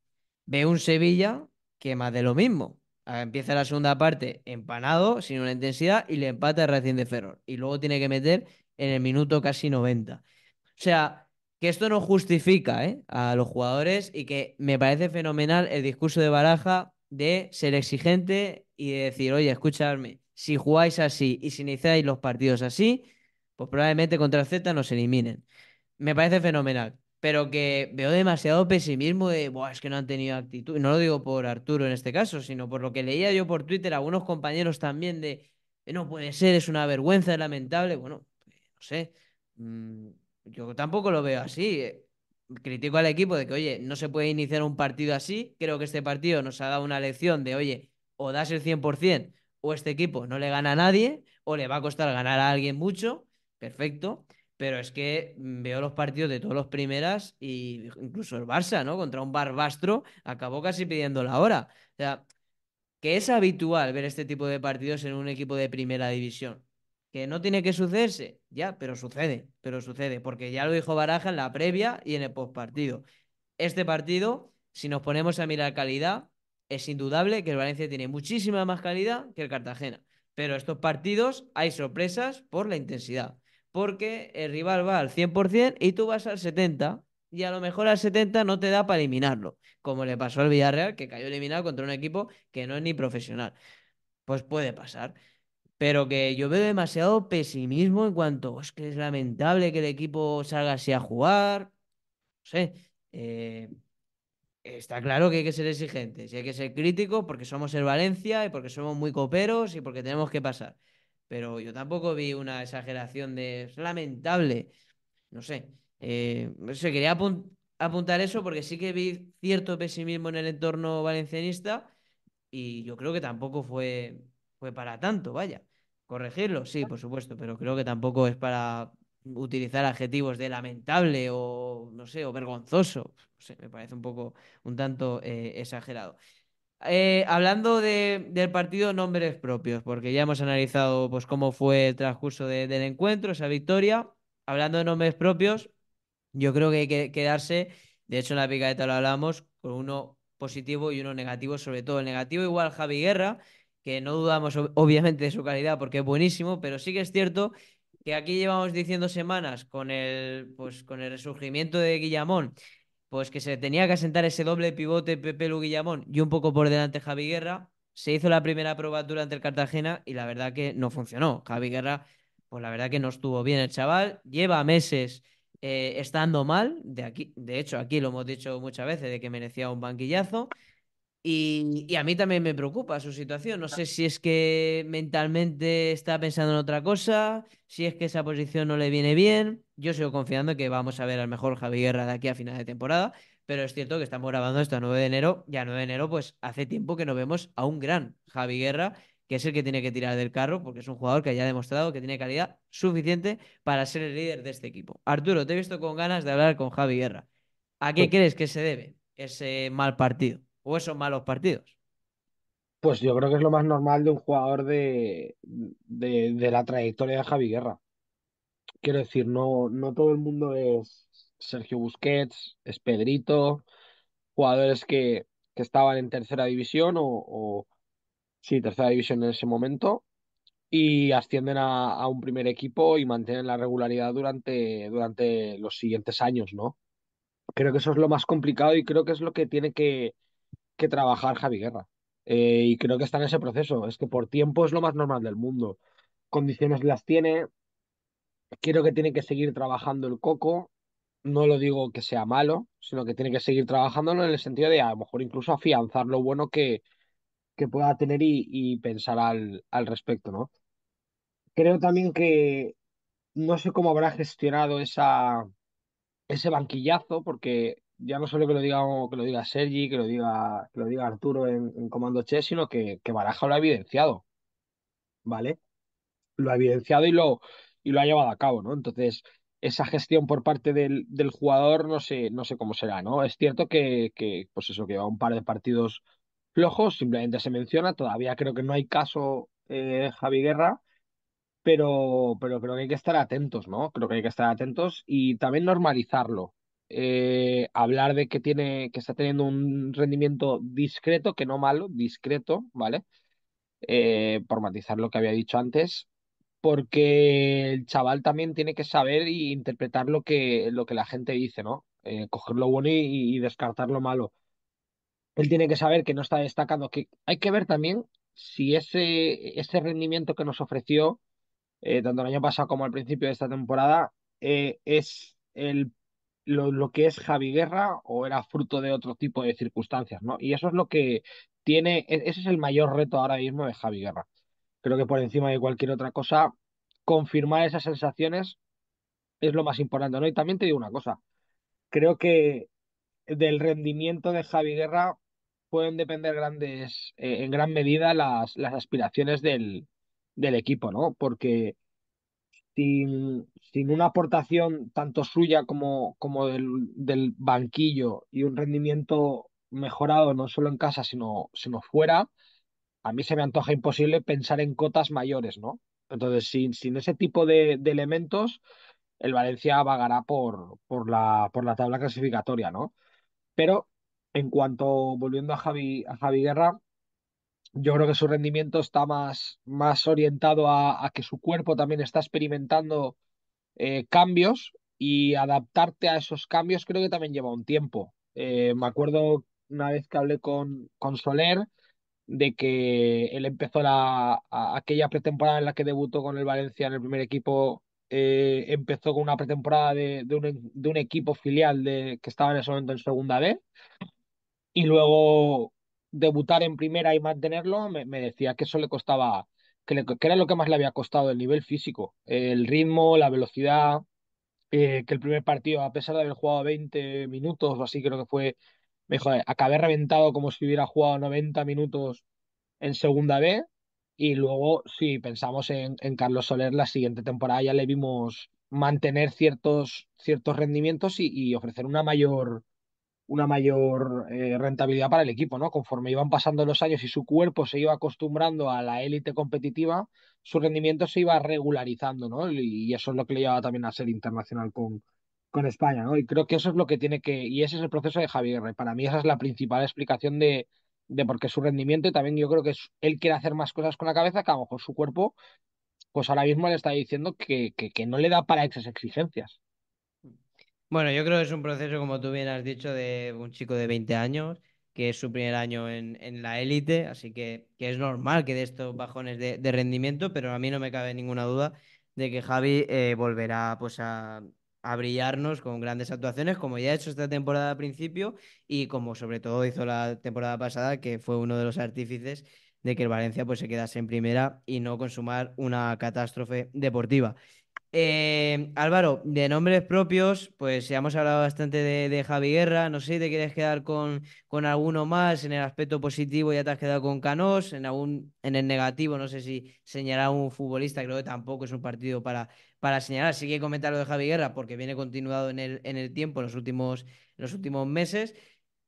Veo un Sevilla que más de lo mismo. Empieza la segunda parte empanado, sin una intensidad, y le empata el de ferro. Y luego tiene que meter en el minuto casi 90. O sea, que esto no justifica ¿eh? a los jugadores y que me parece fenomenal el discurso de Baraja de ser exigente y de decir, oye, escuchadme, si jugáis así y si iniciáis los partidos así, pues probablemente contra Z nos eliminen. Me parece fenomenal, pero que veo demasiado pesimismo de, Buah, es que no han tenido actitud. No lo digo por Arturo en este caso, sino por lo que leía yo por Twitter, a algunos compañeros también de, no puede ser, es una vergüenza, es lamentable. Bueno, pues, no sé. Mm, yo tampoco lo veo así. Eh. Critico al equipo de que, oye, no se puede iniciar un partido así. Creo que este partido nos ha dado una lección de, oye, o das el 100% o este equipo no le gana a nadie o le va a costar ganar a alguien mucho. Perfecto. Pero es que veo los partidos de todos los primeras y incluso el Barça, ¿no? Contra un Barbastro acabó casi pidiendo la hora. O sea, que es habitual ver este tipo de partidos en un equipo de primera división que no tiene que sucederse, ya, pero sucede, pero sucede, porque ya lo dijo Baraja en la previa y en el postpartido. Este partido, si nos ponemos a mirar calidad, es indudable que el Valencia tiene muchísima más calidad que el Cartagena. Pero estos partidos hay sorpresas por la intensidad, porque el rival va al 100% y tú vas al 70% y a lo mejor al 70 no te da para eliminarlo, como le pasó al Villarreal, que cayó eliminado contra un equipo que no es ni profesional. Pues puede pasar pero que yo veo demasiado pesimismo en cuanto, es que es lamentable que el equipo salga así a jugar, no sé, eh, está claro que hay que ser exigentes y hay que ser críticos porque somos el Valencia y porque somos muy coperos y porque tenemos que pasar, pero yo tampoco vi una exageración de, lamentable, no sé, se eh, no quería apuntar eso porque sí que vi cierto pesimismo en el entorno valencianista y yo creo que tampoco fue fue para tanto, vaya. Corregirlo, sí, por supuesto, pero creo que tampoco es para utilizar adjetivos de lamentable o, no sé, o vergonzoso. me parece un poco, un tanto eh, exagerado. Eh, hablando de, del partido, nombres propios, porque ya hemos analizado pues, cómo fue el transcurso del encuentro, esa victoria. Hablando de nombres propios, yo creo que hay que quedarse, de hecho en la picadeta lo hablamos, con uno positivo y uno negativo, sobre todo el negativo igual Javi Guerra, que no dudamos obviamente de su calidad porque es buenísimo, pero sí que es cierto que aquí llevamos diciendo semanas con el, pues, con el resurgimiento de Guillamón, pues que se tenía que asentar ese doble pivote Pepelu Guillamón y un poco por delante Javi Guerra. Se hizo la primera prueba durante el Cartagena y la verdad que no funcionó. Javi Guerra, pues la verdad que no estuvo bien el chaval, lleva meses eh, estando mal, de, aquí, de hecho aquí lo hemos dicho muchas veces, de que merecía un banquillazo. Y, a mí también me preocupa su situación. No sé si es que mentalmente está pensando en otra cosa, si es que esa posición no le viene bien. Yo sigo confiando que vamos a ver al mejor Javi Guerra de aquí a final de temporada, pero es cierto que estamos grabando esto a 9 de enero y a 9 de enero pues hace tiempo que no vemos a un gran Javi Guerra, que es el que tiene que tirar del carro, porque es un jugador que haya ha demostrado que tiene calidad suficiente para ser el líder de este equipo. Arturo, te he visto con ganas de hablar con Javi Guerra. ¿A qué pues crees que se debe ese mal partido? ¿O esos malos partidos? Pues yo creo que es lo más normal de un jugador de, la trayectoria de Javi Guerra. Quiero decir, no, no todo el mundo es Sergio Busquets, es Pedrito, jugadores que, estaban en tercera división o, o, sí, tercera división en ese momento y ascienden a, a, un primer equipo y mantienen la regularidad durante, durante los siguientes años, ¿no? Creo que eso es lo más complicado y creo que es lo que tiene que, que trabajar Javi Guerra. Eh, y creo que está en ese proceso. Es que por tiempo es lo más normal del mundo. Condiciones las tiene. Quiero que tiene que seguir trabajando el coco. No lo digo que sea malo, sino que tiene que seguir trabajándolo en el sentido de a lo mejor incluso afianzar lo bueno que, que pueda tener y, y pensar al, al, respecto, ¿no? Creo también que no sé cómo habrá gestionado esa, ese banquillazo, porque ya no solo que lo diga que lo diga Sergi, que lo diga, que lo diga Arturo en, Comando Che, sino que, que, Baraja lo ha evidenciado. ¿Vale? Lo ha evidenciado y lo, y lo ha llevado a cabo, ¿no? Entonces, esa gestión por parte del, jugador no sé, no sé cómo será, ¿no? Es cierto que, que, pues eso, que lleva un par de partidos flojos, simplemente se menciona, todavía creo que no hay caso eh, Javi Guerra, pero, pero creo que hay que estar atentos, ¿no? Creo que hay que estar atentos y también normalizarlo, eh, hablar de que tiene, que está teniendo un rendimiento discreto, que no malo, discreto, ¿vale? Eh, por matizar lo que había dicho antes, porque el chaval también tiene que saber e interpretar lo que, lo que la gente dice, ¿no? Eh, coger lo bueno y, descartar lo malo. Él tiene que saber que no está destacando, que hay que ver también si ese, ese rendimiento que nos ofreció, tanto el año pasado como al principio de esta temporada, es el lo, que es Javi Guerra o era fruto de otro tipo de circunstancias, ¿no? Y eso es lo que tiene, e, ese es el mayor reto ahora mismo de Javi Guerra. Creo que por encima de cualquier otra cosa, confirmar esas sensaciones es lo más importante, ¿no? Y también te digo una cosa, creo que del rendimiento de Javi Guerra pueden depender grandes, eh, en gran medida las, las aspiraciones del, del equipo, ¿no? Porque sin, una aportación tanto suya como, como del, banquillo y un rendimiento mejorado no solo en casa, sino, sino fuera, a mí se me antoja imposible pensar en cotas mayores, ¿no? Entonces, sin, sin ese tipo de, elementos, el Valencia vagará por, por, la, por la tabla clasificatoria, ¿no? Pero en cuanto, volviendo a Javi, a Javi Guerra, yo creo que su rendimiento está más, más orientado a, a que su cuerpo también está experimentando eh, cambios y adaptarte a esos cambios creo que también lleva un tiempo. Eh, me acuerdo una vez que hablé con, con Soler de que él empezó la, aquella pretemporada en la que debutó con el Valencia en el primer equipo, eh, empezó con una pretemporada de, de, un, de un equipo filial de, que estaba en ese momento en segunda B y luego debutar en primera y mantenerlo, me, decía que eso le costaba, que, que, era lo que más le había costado el nivel físico, el ritmo, la velocidad, eh, que el primer partido, a pesar de haber jugado 20 minutos o así, creo que fue, me dijo, acabé reventado como si hubiera jugado 90 minutos en segunda B. Y luego, si pensamos en, Carlos Soler, la siguiente temporada ya le vimos mantener ciertos, ciertos rendimientos y ofrecer una mayor una mayor eh, rentabilidad para el equipo, ¿no? Conforme iban pasando los años y su cuerpo se iba acostumbrando a la élite competitiva, su rendimiento se iba regularizando, ¿no? Y, eso es lo que le llevaba también a ser internacional con, con España, ¿no? Y creo que eso es lo que tiene que, y ese es el proceso de Javier Para mí esa es la principal explicación de, de por qué su rendimiento y también yo creo que él quiere hacer más cosas con la cabeza que a lo mejor su cuerpo, pues ahora mismo le está diciendo que, que, que no le da para esas exigencias. Bueno, yo creo que es un proceso, como tú bien has dicho, de un chico de 20 años, que es su primer año en, la élite, así que, es normal que de estos bajones de, rendimiento, pero a mí no me cabe ninguna duda de que Javi eh, volverá pues, a, brillarnos con grandes actuaciones, como ya ha hecho esta temporada al principio y como sobre todo hizo la temporada pasada, que fue uno de los artífices de que el Valencia pues, se quedase en primera y no consumar una catástrofe deportiva. Eh, Álvaro, de nombres propios, pues ya hemos hablado bastante de, Javi Guerra. No sé si te quieres quedar con, con, alguno más. En el aspecto positivo ya te has quedado con Canós. En, algún, en el negativo, no sé si señalar un futbolista. Creo que tampoco es un partido para, para señalar. Sí que comentar lo de Javi Guerra porque viene continuado en el, en el tiempo, en los últimos, los últimos meses.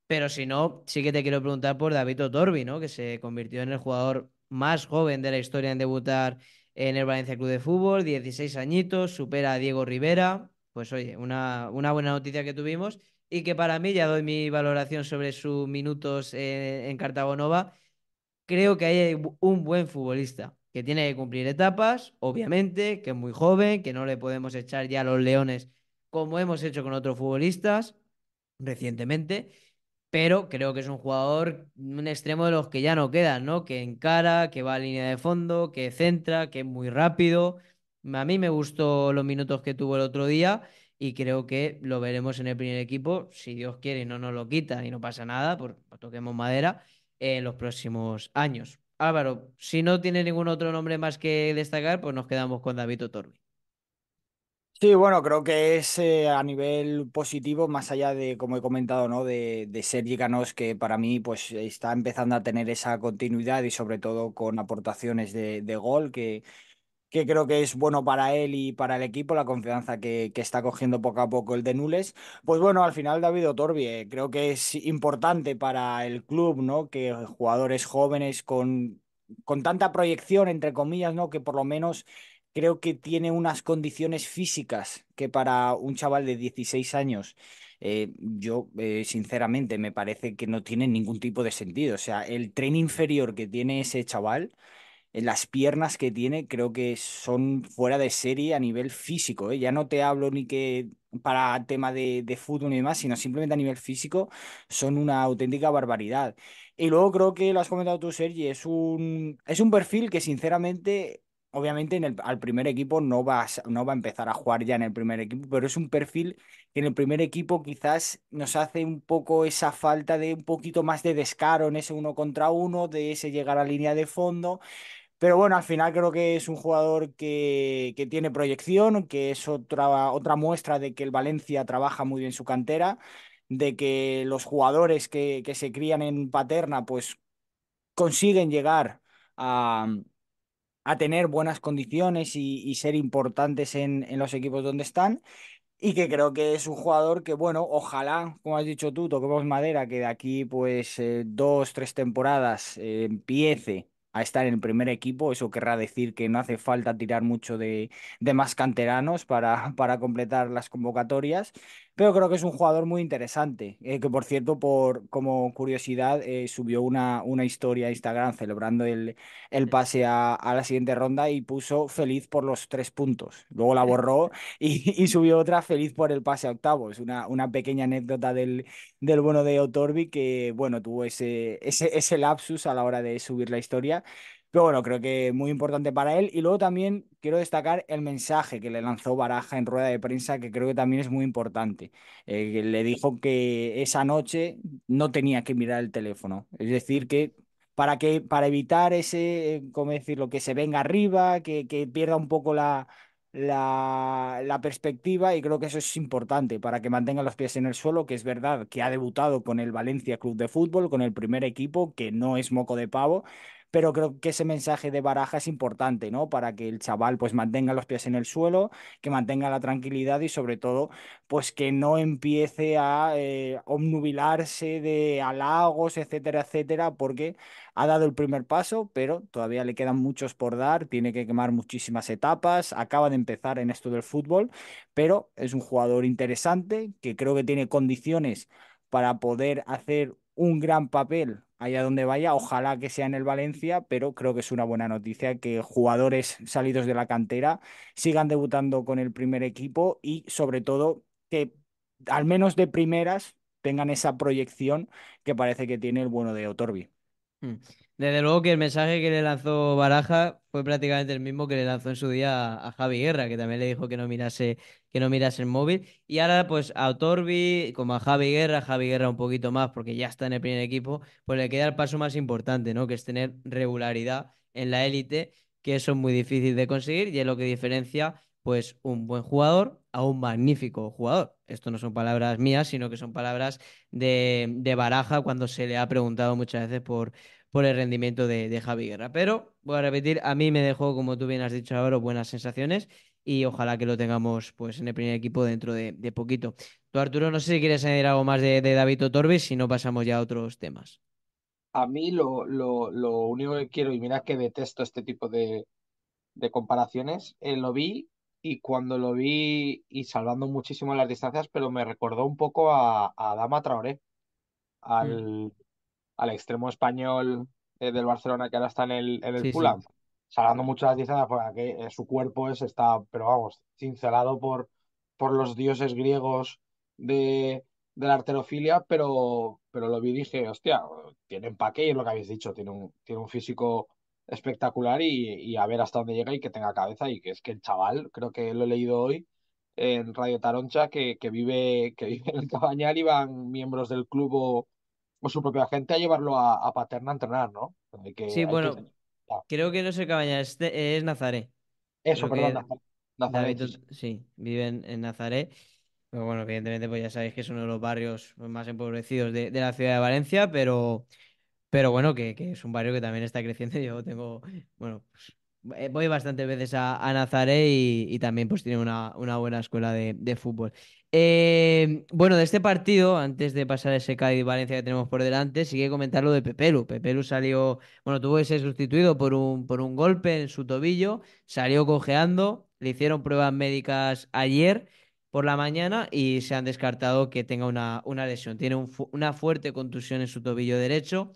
Pero si no, sí que te quiero preguntar por David Otorbi, ¿no? que se convirtió en el jugador más joven de la historia en debutar en el Valencia Club de Fútbol, 16 añitos, supera a Diego Rivera. Pues oye, una, una buena noticia que tuvimos y que para mí, ya doy mi valoración sobre sus minutos en, en Nova, creo que hay un buen futbolista que tiene que cumplir etapas, obviamente, que es muy joven, que no le podemos echar ya los leones como hemos hecho con otros futbolistas recientemente pero creo que es un jugador, un extremo de los que ya no quedan, ¿no? Que encara, que va a línea de fondo, que centra, que es muy rápido. A mí me gustó los minutos que tuvo el otro día y creo que lo veremos en el primer equipo, si Dios quiere y no nos lo quita y no pasa nada, por toquemos madera, en los próximos años. Álvaro, si no tiene ningún otro nombre más que destacar, pues nos quedamos con David Otorbi. Sí, bueno, creo que es eh, a nivel positivo, más allá de, como he comentado, ¿no? De, de Sergi Ganos que para mí pues, está empezando a tener esa continuidad y sobre todo con aportaciones de, gol, que, que creo que es bueno para él y para el equipo, la confianza que, está cogiendo poco a poco el de Nules. Pues bueno, al final David Otorbi, eh, creo que es importante para el club, ¿no? Que jugadores jóvenes con, con tanta proyección, entre comillas, ¿no? Que por lo menos creo que tiene unas condiciones físicas que para un chaval de 16 años, eh, yo eh, sinceramente me parece que no tiene ningún tipo de sentido. O sea, el tren inferior que tiene ese chaval, eh, las piernas que tiene, creo que son fuera de serie a nivel físico. Ya no te hablo ni que para tema de, de fútbol ni demás, sino simplemente a nivel físico, son una auténtica barbaridad. Y luego creo que lo has comentado tú, Sergi, es un, es un perfil que sinceramente obviamente en el, al primer equipo no va, a, no va a empezar a jugar ya en el primer equipo, pero es un perfil que en el primer equipo quizás nos hace un poco esa falta de un poquito más de descaro en ese uno contra uno, de ese llegar a línea de fondo. Pero bueno, al final creo que es un jugador que, que tiene proyección, que es otra, otra muestra de que el Valencia trabaja muy bien su cantera, de que los jugadores que, que se crían en Paterna pues consiguen llegar a, a tener buenas condiciones y, ser importantes en, los equipos donde están. Y que creo que es un jugador que, bueno, ojalá, como has dicho tú, toquemos madera, que de aquí, pues, eh, dos, tres temporadas eh, empiece a estar en el primer equipo. Eso querrá decir que no hace falta tirar mucho de, más canteranos *laughs* para completar las convocatorias pero creo que es un jugador muy interesante, eh, que por cierto, por como curiosidad, eh, subió una, una, historia a Instagram celebrando el, el pase a, la siguiente ronda y puso feliz por los tres puntos. Luego la *laughs* borró y, subió otra feliz por el pase a octavos. Una, una pequeña anécdota del, del bueno de Otorbi que, bueno, tuvo ese, ese, ese lapsus a la hora de subir la historia pero bueno, creo que muy importante para él. Y luego también quiero destacar el mensaje que le lanzó Baraja en rueda de prensa, que creo que también es muy importante. Eh, le dijo que esa noche no tenía que mirar el teléfono. Es decir, que para, que, para evitar ese, ¿cómo decirlo?, que se venga arriba, que, pierda un poco la, la, perspectiva y creo que eso es importante para que mantenga los pies en el suelo, que es verdad que ha debutado con el Valencia Club de Fútbol, con el primer equipo, que no es moco de pavo, pero creo que ese mensaje de baraja es importante, ¿no? Para que el chaval pues mantenga los pies en el suelo, que mantenga la tranquilidad y sobre todo pues que no empiece a eh, omnubilarse de halagos, etcétera, etcétera, porque ha dado el primer paso, pero todavía le quedan muchos por dar, tiene que quemar muchísimas etapas, acaba de empezar en esto del fútbol, pero es un jugador interesante que creo que tiene condiciones para poder hacer un gran papel allá donde vaya, ojalá que sea en el Valencia, pero creo que es una buena noticia que jugadores salidos de la cantera sigan debutando con el primer equipo y sobre todo que al menos de primeras tengan esa proyección que parece que tiene el bueno de Otorbi. Mm. Desde luego que el mensaje que le lanzó Baraja fue prácticamente el mismo que le lanzó en su día a, Javi Guerra, que también le dijo que no mirase, que no mirase el móvil. Y ahora, pues a Torbi, como a Javi Guerra, Javi Guerra un poquito más, porque ya está en el primer equipo, pues le queda el paso más importante, ¿no? Que es tener regularidad en la élite, que eso es muy difícil de conseguir, y es lo que diferencia, pues, un buen jugador a un magnífico jugador. Esto no son palabras mías, sino que son palabras de Baraja cuando se le ha preguntado muchas veces por por el rendimiento de, de Javi Guerra. Pero, voy a repetir, a mí me dejó, como tú bien has dicho, ahora, buenas sensaciones y ojalá que lo tengamos pues, en el primer equipo dentro de, poquito. Tú, Arturo, no sé si quieres añadir algo más de, de David Otorbis, si no pasamos ya a otros temas. A mí lo, lo, único que quiero, y mira que detesto este tipo de, comparaciones, eh, lo vi y cuando lo vi, y salvando muchísimo las distancias, pero me recordó un poco a, a Dama Traoré, mm. al, al extremo español eh, del Barcelona que ahora está en el, en el Fulham, sí. muchas distancias porque eh, su cuerpo es, está, pero vamos, cincelado por, por los dioses griegos de, la arterofilia, pero, pero lo vi y dije, hostia, tiene empaque y es lo que habéis dicho, tiene un, tiene un físico espectacular y, a ver hasta dónde llega y que tenga cabeza y que es que el chaval, creo que lo he leído hoy en Radio Taroncha, que, vive, que vive en el Cabañal y van miembros del club o su propia gente a llevarlo a, Paterna a entrenar, ¿no? sí, bueno, creo que no es el este es Nazaré. Eso, perdón, Nazaré. sí. viven en Nazaré. Pero bueno, evidentemente, pues ya sabéis que es uno de los barrios más empobrecidos de, la ciudad de Valencia, pero, pero bueno, que, es un barrio que también está creciendo. *laughs* Yo tengo, bueno, pues, eh, voy bastantes veces a, a Nazaré y, también pues tiene una, buena escuela de fútbol. Eh, bueno, de este partido, antes de pasar ese Cádiz Valencia que tenemos por delante, sí que comentar lo de Pepelu. Pepelu salió, bueno, tuvo que ser sustituido por un, por un golpe en su tobillo, salió cojeando, le hicieron pruebas médicas ayer por la mañana y se han descartado que tenga una, una lesión. Tiene una fuerte contusión en su tobillo derecho.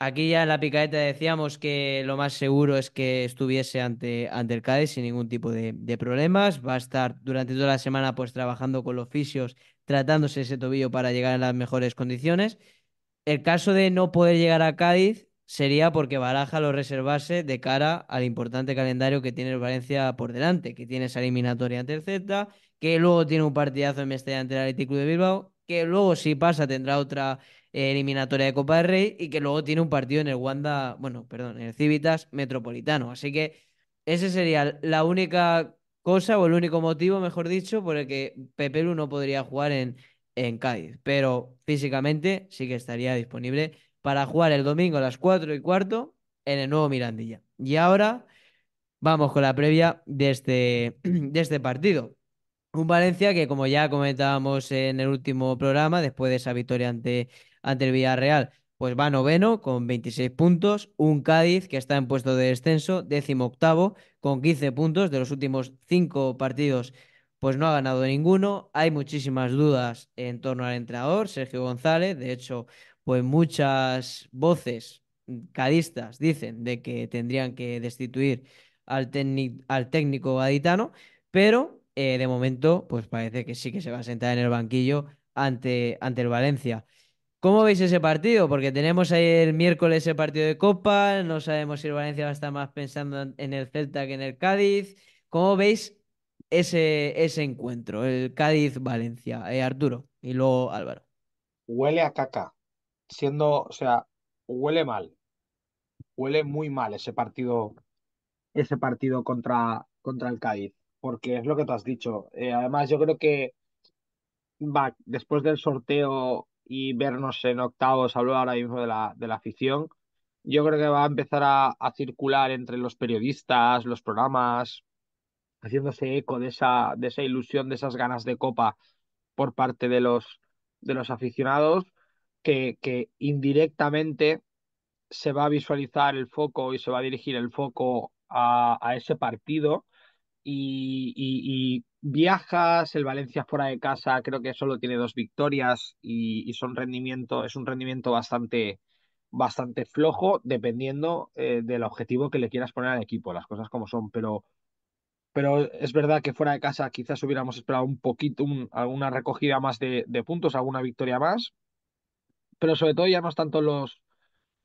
Aquí ya en la picaeta decíamos que lo más seguro es que estuviese ante, ante el Cádiz sin ningún tipo de, problemas. Va a estar durante toda la semana pues trabajando con los fisios, tratándose ese tobillo para llegar a las mejores condiciones. El caso de no poder llegar a Cádiz sería porque Baraja lo reservase de cara al importante calendario que tiene Valencia por delante, que tiene esa eliminatoria ante el Z, que luego tiene un partidazo en Mestalla ante el Atlético de Bilbao, que luego si pasa tendrá otra eliminatoria de Copa del Rey y que luego tiene un partido en el Wanda, bueno, perdón, en el Civitas Metropolitano. Así que ese sería la única cosa o el único motivo, mejor dicho, por el que Pepelu no podría jugar en, en Cádiz. Pero físicamente sí que estaría disponible para jugar el domingo a las 4 y cuarto en el nuevo Mirandilla. Y ahora vamos con la previa de este, *clears throat* de este partido. Un Valencia que, como ya comentábamos en el último programa, después de esa victoria ante ante el Villarreal. Pues va noveno con 26 puntos, un Cádiz que está en puesto de descenso, décimo octavo, con 15 puntos de los últimos cinco partidos pues no ha ganado ninguno. Hay muchísimas dudas en torno al entrenador, Sergio González. De hecho, pues muchas voces cadistas dicen de que tendrían que destituir al, técnico gaditano, pero eh, de momento, pues parece que sí que se va a sentar en el banquillo ante, ante el Valencia. ¿Cómo veis ese partido? Porque tenemos ahí el miércoles el partido de Copa, no sabemos si Valencia va a estar más pensando en el Celta que en el Cádiz. ¿Cómo veis ese, ese encuentro, el Cádiz-Valencia? Eh, Arturo y luego Álvaro. Huele a caca, siendo, o sea, huele mal, huele muy mal ese partido, ese partido contra, contra el Cádiz, porque es lo que tú has dicho. Eh, además, yo creo que después del sorteo y vernos en octavos, hablo ahora mismo de la, de la afición, yo creo que va a empezar a, circular entre los periodistas, los programas, haciéndose eco de esa, de esa ilusión, de esas ganas de copa por parte de los, de los aficionados, que, que indirectamente se va a visualizar el foco y se va a dirigir el foco a, ese partido y, y viajas, el Valencia fuera de casa creo que solo tiene dos victorias y, son rendimiento, es un rendimiento bastante, bastante flojo dependiendo eh, del objetivo que le quieras poner al equipo, las cosas como son, pero, pero es verdad que fuera de casa quizás hubiéramos esperado un poquito, alguna recogida más de, puntos, alguna victoria más, pero sobre todo ya no es tanto los,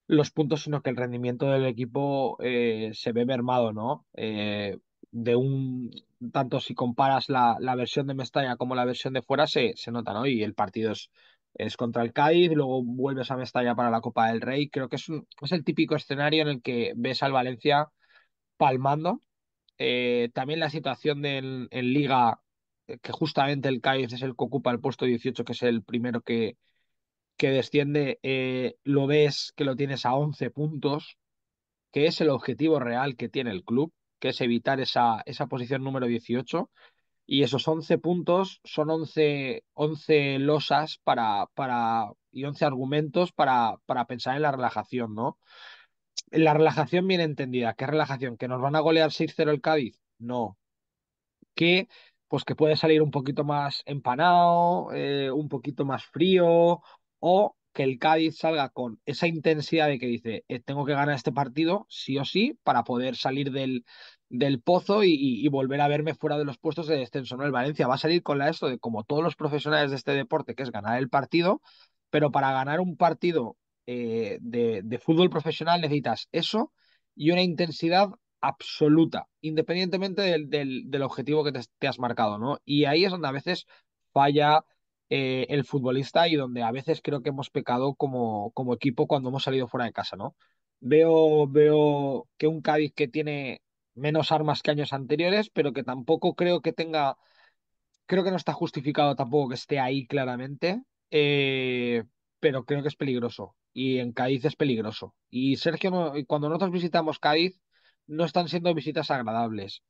los puntos, sino que el rendimiento del equipo eh, se ve mermado, ¿no? Eh, de un tanto si comparas la, versión de Mestalla como la versión de fuera se, se nota, ¿no? Y el partido es, es contra el Cádiz, luego vuelves a Mestalla para la Copa del Rey. Creo que es, es el típico escenario en el que ves al Valencia palmando. Eh, también la situación en Liga, eh, que justamente el Cádiz es el que ocupa el puesto 18, que es el primero que, que desciende, eh, lo ves que lo tienes a 11 puntos, que es el objetivo real que tiene el club que es evitar esa, posición número 18. Y esos 11 puntos son 11, losas para, para, y 11 argumentos para, para pensar en la relajación, ¿no? La relajación bien entendida. ¿Qué relajación? ¿Que nos van a golear 6-0 el Cádiz? No. ¿Qué? pues que puede salir un poquito más empanado, eh, un poquito más frío, o que el Cádiz salga con esa intensidad de que dice, eh, tengo que ganar este partido sí o sí para poder salir del, del pozo y, volver a verme fuera de los puestos de descenso. ¿no? El Valencia va a salir con la esto de como todos los profesionales de este deporte, que es ganar el partido, pero para ganar un partido eh, de, fútbol profesional necesitas eso y una intensidad absoluta, independientemente del, del, objetivo que te, has marcado, ¿no? Y ahí es donde a veces falla eh, el futbolista y donde a veces creo que hemos pecado como, como equipo cuando hemos salido fuera de casa, ¿no? Veo, veo que un Cádiz que tiene menos armas que años anteriores, pero que tampoco creo que tenga, creo que no está justificado tampoco que esté ahí claramente, eh, pero creo que es peligroso y en Cádiz es peligroso. Y Sergio, cuando nosotros visitamos Cádiz, no están siendo visitas agradables.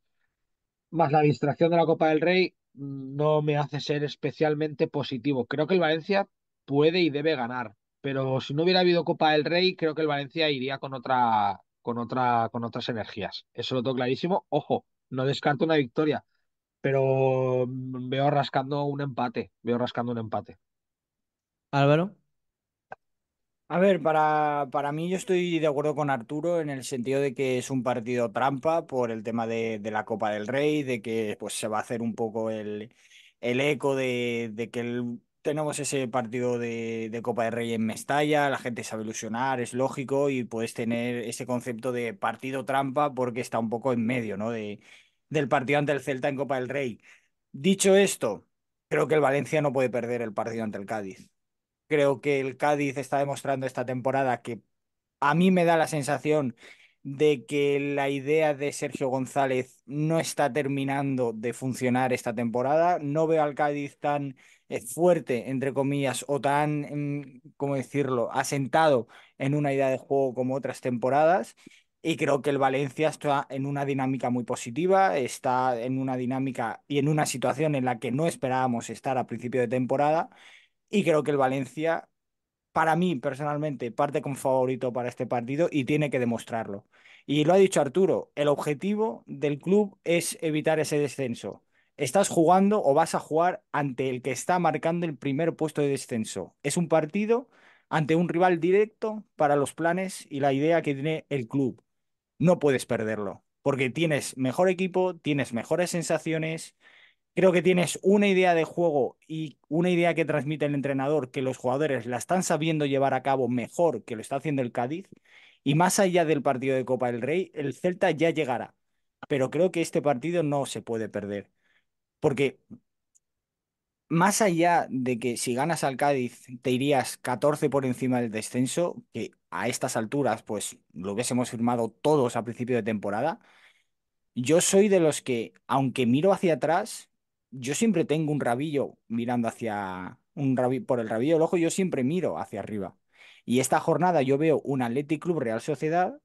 Más la distracción de la Copa del Rey, no me hace ser especialmente positivo. Creo que el Valencia puede y debe ganar, pero si no hubiera habido Copa del Rey, creo que el Valencia iría con otra con otra con otras energías. Eso lo tengo clarísimo. Ojo, no descarto una victoria, pero veo rascando un empate, veo rascando un empate. Álvaro a ver, para, para, mí yo estoy de acuerdo con Arturo en el sentido de que es un partido trampa por el tema de, la Copa del Rey, de que pues, se va a hacer un poco el, el eco de, que tenemos ese partido de, de, Copa del Rey en Mestalla, la gente sabe ilusionar, es lógico, y puedes tener ese concepto de partido trampa porque está un poco en medio ¿no? de, del partido ante el Celta en Copa del Rey. Dicho esto, creo que el Valencia no puede perder el partido ante el Cádiz Creo que el Cádiz está demostrando esta temporada que a mí me da la sensación de que la idea de Sergio González no está terminando de funcionar esta temporada. No veo al Cádiz tan eh, fuerte, entre comillas, o tan, em, ¿cómo decirlo?, asentado en una idea de juego como otras temporadas. Y creo que el Valencia está en una dinámica muy positiva, está en una dinámica y en una situación en la que no esperábamos estar a principio de temporada y creo que el Valencia, para mí personalmente, parte con favorito para este partido y tiene que demostrarlo. Y lo ha dicho Arturo, el objetivo del club es evitar ese descenso. Estás jugando o vas a jugar ante el que está marcando el primer puesto de descenso. Es un partido ante un rival directo para los planes y la idea que tiene el club. No puedes perderlo, porque tienes mejor equipo, tienes mejores sensaciones Creo que tienes una idea de juego y una idea que transmite el entrenador que los jugadores la están sabiendo llevar a cabo mejor que lo está haciendo el Cádiz. Y más allá del partido de Copa del Rey, el Celta ya llegará. Pero creo que este partido no se puede perder. Porque más allá de que si ganas al Cádiz te irías 14 por encima del descenso, que a estas alturas pues lo hubiésemos firmado todos a principio de temporada, yo soy de los que, aunque miro hacia atrás, yo siempre tengo un rabillo mirando hacia un rabillo, por el rabillo del ojo, yo siempre miro hacia arriba. Y esta jornada yo veo un Athletic Club Real Sociedad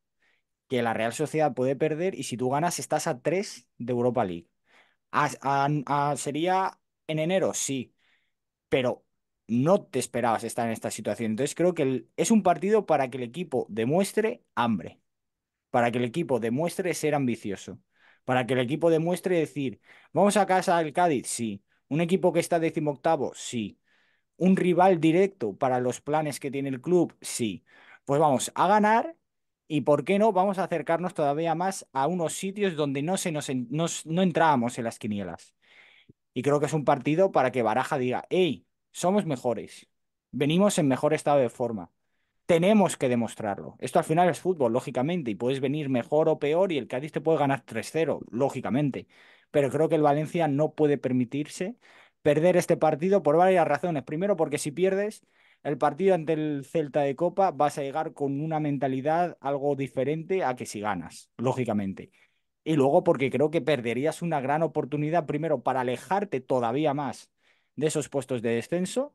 que la Real Sociedad puede perder y si tú ganas estás a 3 de Europa League. ¿Sería en enero? Sí, pero no te esperabas estar en esta situación. Entonces creo que es un partido para que el equipo demuestre hambre, para que el equipo demuestre ser ambicioso para que el equipo demuestre decir, vamos a casa al Cádiz, sí. Un equipo que está decimoctavo, sí. Un rival directo para los planes que tiene el club, sí. Pues vamos a ganar y, ¿por qué no? Vamos a acercarnos todavía más a unos sitios donde no, se nos, no entrábamos en las quinielas. Y creo que es un partido para que Baraja diga, hey, somos mejores, venimos en mejor estado de forma tenemos que demostrarlo. Esto al final es fútbol, lógicamente, y puedes venir mejor o peor y el Cádiz te puede ganar 3-0, lógicamente. Pero creo que el Valencia no puede permitirse perder este partido por varias razones. Primero, porque si pierdes el partido ante el Celta de Copa, vas a llegar con una mentalidad algo diferente a que si ganas, lógicamente. Y luego porque creo que perderías una gran oportunidad, primero, para alejarte todavía más de esos puestos de descenso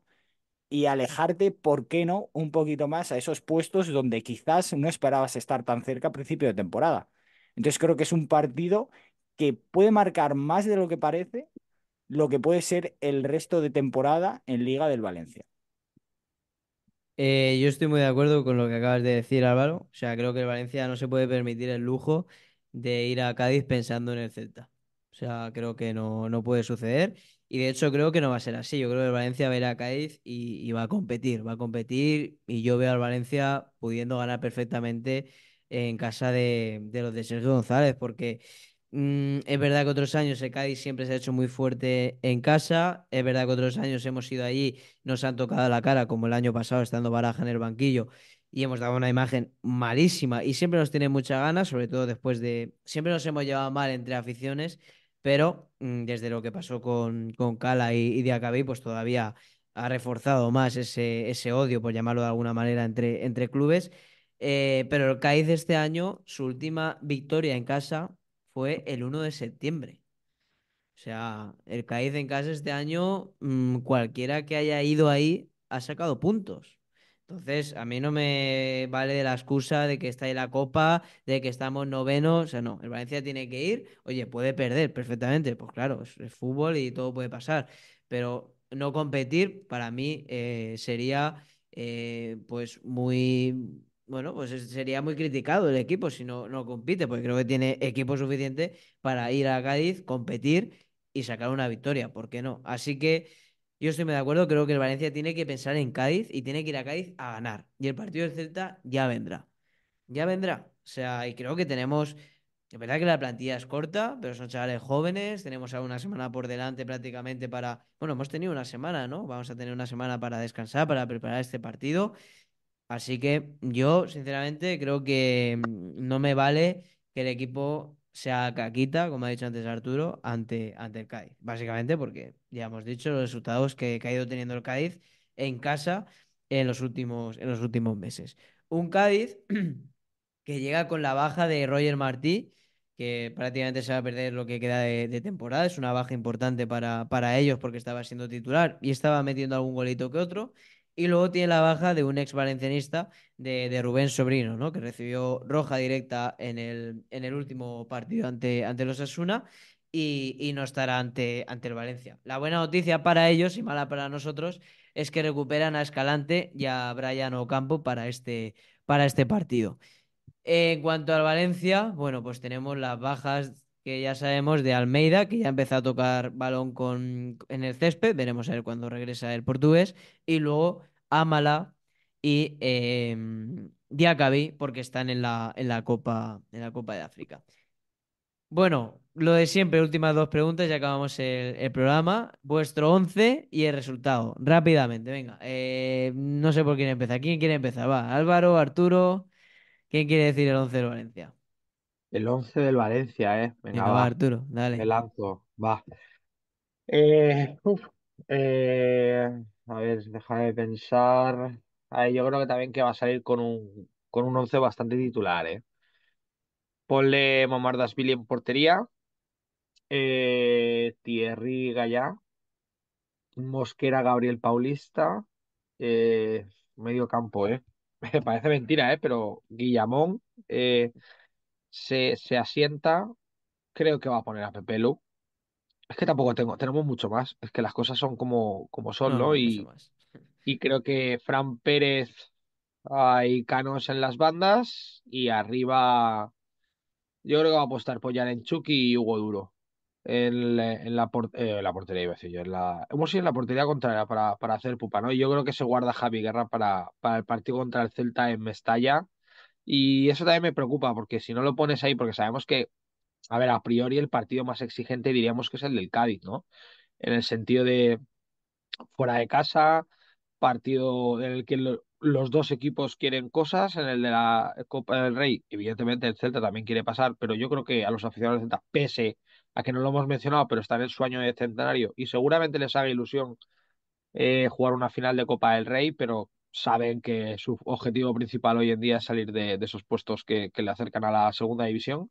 y alejarte, ¿por qué no?, un poquito más a esos puestos donde quizás no esperabas estar tan cerca a principio de temporada. Entonces creo que es un partido que puede marcar más de lo que parece lo que puede ser el resto de temporada en Liga del Valencia. Eh, yo estoy muy de acuerdo con lo que acabas de decir, Álvaro. O sea, creo que el Valencia no se puede permitir el lujo de ir a Cádiz pensando en el Celta. O sea, creo que no, no puede suceder. Y de hecho creo que no va a ser así. Yo creo que Valencia verá a Cádiz y, va a competir, va a competir y yo veo al Valencia pudiendo ganar perfectamente en casa de, los de Sergio González, porque mm, es verdad que otros años el Cádiz siempre se ha hecho muy fuerte en casa, es verdad que otros años hemos ido allí, nos han tocado la cara, como el año pasado estando Baraja en el banquillo, y hemos dado una imagen malísima, y siempre nos tiene mucha ganas, sobre todo después de... Siempre nos hemos llevado mal entre aficiones, pero mm, desde lo que pasó con, con Cala y, y pues todavía ha reforzado más ese, odio, por llamarlo de alguna manera, entre, entre clubes. Eh, pero el Cádiz este año, su última victoria en casa fue el 1 de septiembre. O sea, el Cádiz en casa este año, mm, cualquiera que haya ido ahí ha sacado puntos. Entonces, a mí no me vale la excusa de que está ahí la copa, de que estamos novenos. O sea, no, el Valencia tiene que ir. Oye, puede perder perfectamente. Pues claro, es, fútbol y todo puede pasar. Pero no competir para mí eh, sería eh, pues muy bueno, pues sería muy criticado el equipo si no, no compite, porque creo que tiene equipo suficiente para ir a Cádiz, competir y sacar una victoria, ¿por qué no? Así que yo estoy muy de acuerdo, creo que el Valencia tiene que pensar en Cádiz y tiene que ir a Cádiz a ganar. Y el partido del Celta ya vendrá. Ya vendrá. O sea, y creo que tenemos. Es verdad que la plantilla es corta, pero son chavales jóvenes, tenemos alguna una semana por delante prácticamente para... Bueno, hemos tenido una semana, ¿no? Vamos a tener una semana para descansar, para preparar este partido. Así que yo, sinceramente, creo que mm, no me vale que el equipo sea caquita, como ha dicho antes Arturo, ante, ante el Cádiz. Básicamente porque ya hemos dicho, los resultados que, ha ido teniendo el Cádiz en casa en los últimos, en los últimos meses. Un Cádiz *clears throat* que llega con la baja de Roger Martí, que prácticamente se va a perder lo que queda de, temporada. Es una baja importante para, para, ellos porque estaba siendo titular y estaba metiendo algún golito que otro. Y luego tiene la baja de un ex valencianista de, Rubén Sobrino, ¿no? que recibió roja directa en el, en el último partido ante, ante los Asuna y, no estará ante, ante el Valencia. La buena noticia para ellos y mala para nosotros es que recuperan a Escalante y a Brian Ocampo para este, para este partido. En cuanto al Valencia, bueno, pues tenemos las bajas que ya sabemos de Almeida, que ya empezó a tocar balón con, en el césped, veremos a ver cuándo regresa el portugués, y luego Amala y eh, porque están en la, en la, Copa, en la Copa de África. Bueno, lo de siempre, últimas dos preguntas, y acabamos el, programa. Vuestro 11 y el resultado. Rápidamente, venga. Eh, no sé por quién empezar. ¿Quién quiere empezar? Va, Álvaro, Arturo. ¿Quién quiere decir el 11 del Valencia? El 11 del Valencia, ¿eh? Venga, va, Arturo, dale. Me lanzo, va. Eh, eh, a ver, déjame pensar. yo creo que también que va a salir con un, con 11 bastante titular, ¿eh? Ponle Mamardas-Billy en portería eh, Thierry Gallá, Mosquera Gabriel Paulista, eh, medio campo, ¿eh? Me *laughs* parece mentira, ¿eh? Pero Guillamón eh, se, asienta, creo que va a poner a Pepe Lu. Es que tampoco tengo, tenemos mucho más, es que las cosas son como, como son, ¿no? Y, y *laughs* creo que Fran Pérez hay Canos en las bandas y arriba yo creo que va a apostar por Yaren Chucky y Hugo Duro en, eh, la, portería, iba a decir yo. la, hemos ido en la portería contraria para, para, hacer pupa, ¿no? Y yo creo que se guarda Javi Guerra para, para el partido contra el Celta en Mestalla. Y eso también me preocupa, porque si no lo pones ahí, porque sabemos que, a ver, a priori el partido más exigente diríamos que es el del Cádiz, ¿no? En el sentido de fuera de casa, partido en el que los dos equipos quieren cosas, en el de la Copa del Rey, evidentemente el Celta también quiere pasar, pero yo creo que a los aficionados del Celta, pese a que no lo hemos mencionado, pero está en el sueño de centenario y seguramente les haga ilusión eh, jugar una final de Copa del Rey, pero saben que su objetivo principal hoy en día es salir de, esos puestos que, le acercan a la segunda división.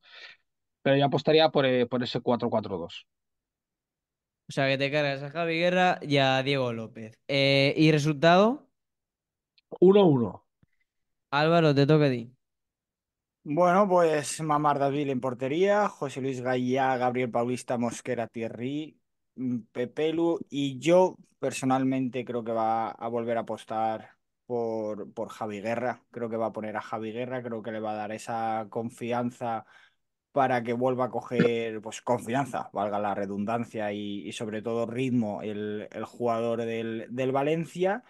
Pero yo apostaría por, eh, ese 4-4-2. O sea, que te cargas a Javi Guerra y a Diego López. Eh, ¿Y resultado? 1-1. Álvaro, te toca a ti. Bueno, pues Mamar David en portería, José Luis Gallá, Gabriel Paulista, Mosquera, Thierry, mm, Pepelu y yo personalmente creo que va a volver a apostar por, por Javi Guerra. Creo que va a poner a Javi Guerra, creo que le va a dar esa confianza para que vuelva a coger pues, confianza, valga la redundancia, y, sobre todo ritmo el, jugador del, Valencia.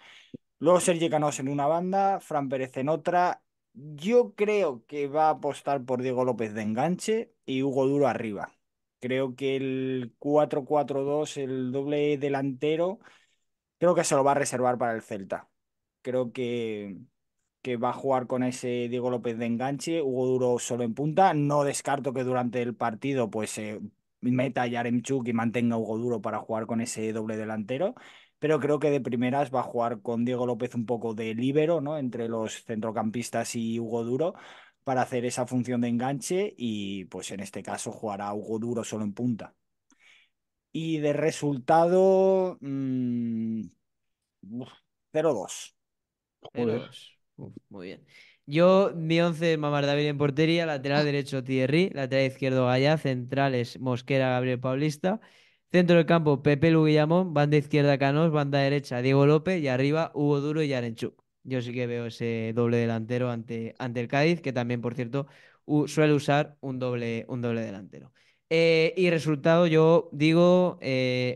Luego Sergi Canós en una banda, Fran Pérez en otra yo creo que va a apostar por Diego López de enganche y Hugo Duro arriba. Creo que el 4-4-2, el doble delantero, creo que se lo va a reservar para el Celta. Creo que, que va a jugar con ese Diego López de enganche, Hugo Duro solo en punta. No descarto que durante el partido pues eh, meta a Yaremchuk y mantenga a Hugo Duro para jugar con ese doble delantero pero creo que de primeras va a jugar con Diego López un poco de líbero, ¿no? Entre los centrocampistas y Hugo Duro para hacer esa función de enganche y pues en este caso jugará Hugo Duro solo en punta. Y de resultado mmm, 0-2. Muy bien. Yo, mi 11, Mamar David en portería, lateral ah. derecho Thierry, lateral izquierdo Gaya, centrales Mosquera, Gabriel Paulista, Centro del campo, Pepe Luguillamón banda izquierda Canos, banda derecha Diego López y arriba Hugo Duro y Arenchuk. Yo sí que veo ese doble delantero ante, ante el Cádiz, que también, por cierto, suele usar un doble, un doble delantero. Eh, y resultado, yo digo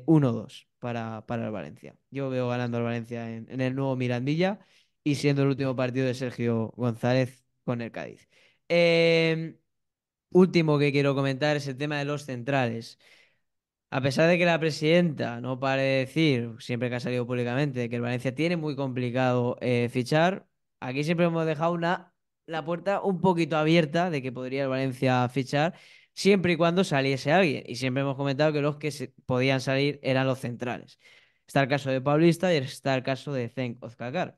1-2 eh, para, para el Valencia. Yo veo ganando el Valencia en, el nuevo Mirandilla y siendo el último partido de Sergio González con el Cádiz. Em, último que quiero comentar es el tema de los centrales. A pesar de que la presidenta no pare decir, siempre que ha salido públicamente, que el Valencia tiene muy complicado eh, fichar, aquí siempre hemos dejado una, la puerta un poquito abierta de que podría el Valencia fichar, siempre y cuando saliese alguien. Y siempre hemos comentado que los que se podían salir eran los centrales. Está el caso de Paulista y está el caso de Zenk Ozkakar.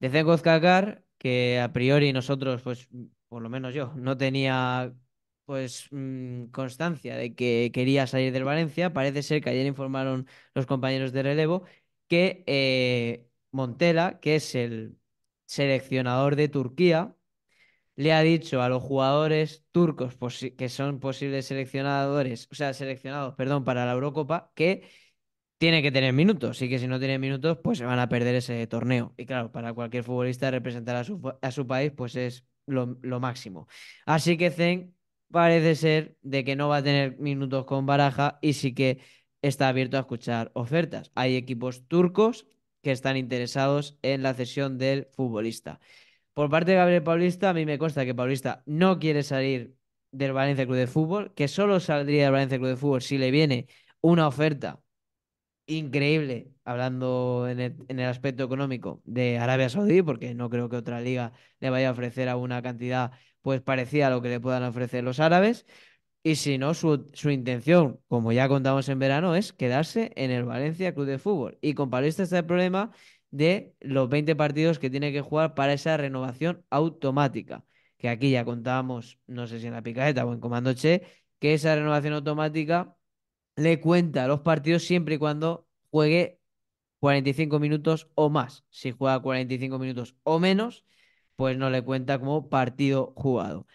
De Zenk Ozkakar, que a priori nosotros, pues por lo menos yo, no tenía pues mm, constancia de que quería salir del Valencia. Parece ser que ayer informaron los compañeros de relevo que eh, Montela, que es el seleccionador de Turquía, le ha dicho a los jugadores turcos que son posibles seleccionadores, o sea, seleccionados, perdón, para la Eurocopa, que tiene que tener minutos y que si no tiene minutos, pues se van a perder ese torneo. Y claro, para cualquier futbolista representar a su, país, pues es lo, lo máximo. Así que Zen parece ser de que no va a tener minutos con Baraja y sí que está abierto a escuchar ofertas. Hay equipos turcos que están interesados en la cesión del futbolista. Por parte de Gabriel Paulista, a mí me consta que Paulista no quiere salir del Valencia Club de Fútbol, que solo saldría del Valencia Club de Fútbol si le viene una oferta increíble, hablando en el, en el, aspecto económico de Arabia Saudí, porque no creo que otra liga le vaya a ofrecer a una cantidad pues parecía lo que le puedan ofrecer los árabes. Y si no, su, intención, como ya contamos en verano, es quedarse en el Valencia Club de Fútbol. Y con Paulista está el problema de los 20 partidos que tiene que jugar para esa renovación automática. Que aquí ya contábamos, no sé si en la picaeta o en Comando Che, que esa renovación automática le cuenta los partidos siempre y cuando juegue 45 minutos o más. Si juega 45 minutos o menos, pues no le cuenta como partido jugado.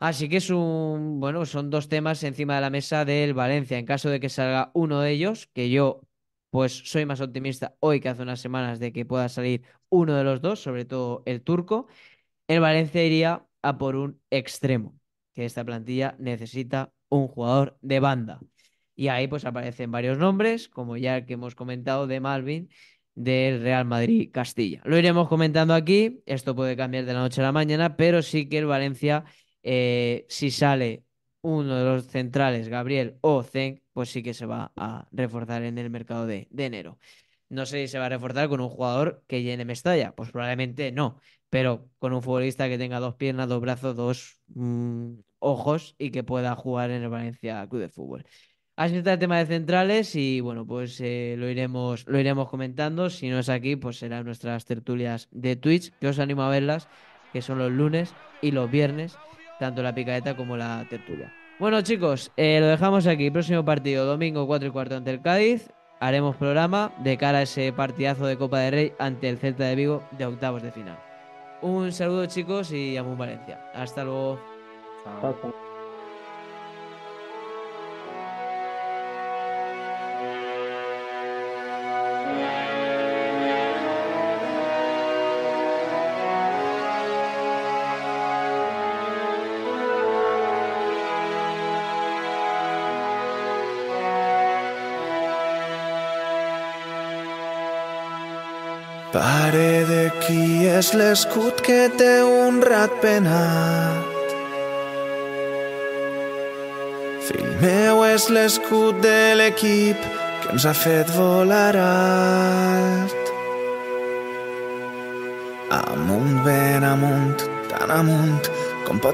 Así que es un, bueno, son dos temas encima de la mesa del Valencia. En caso de que salga uno de ellos, que yo pues soy más optimista hoy que hace unas semanas de que pueda salir uno de los dos, sobre todo el turco, el Valencia iría a por un extremo, que esta plantilla necesita un jugador de banda. Y ahí pues aparecen varios nombres, como ya que hemos comentado de Malvin del Real Madrid Castilla. Lo iremos comentando aquí, esto puede cambiar de la noche a la mañana, pero sí que el Valencia, eh, si sale uno de los centrales, Gabriel o Zen, pues sí que se va a reforzar en el mercado de, enero. No sé si se va a reforzar con un jugador que llene Mestalla, pues probablemente no, pero con un futbolista que tenga dos piernas, dos brazos, dos mm, ojos y que pueda jugar en el Valencia Club de Fútbol. Así está el tema de centrales y bueno, pues eh, lo, iremos, lo iremos comentando. Si no es aquí, pues serán nuestras tertulias de Twitch, que os animo a verlas, que son los lunes y los viernes, tanto la picadeta como la tertulia. Bueno chicos, eh, lo dejamos aquí. Próximo partido, domingo 4 y cuarto ante el Cádiz. Haremos programa de cara a ese partidazo de Copa de Rey ante el Celta de Vigo de octavos de final. Un saludo chicos y a Valencia. Hasta luego. Qui és l'escut que un rat penat? Fill meu, és l'escut de l'equip que ens ha fet volar alt. Amunt, ben amunt, tan amunt com pot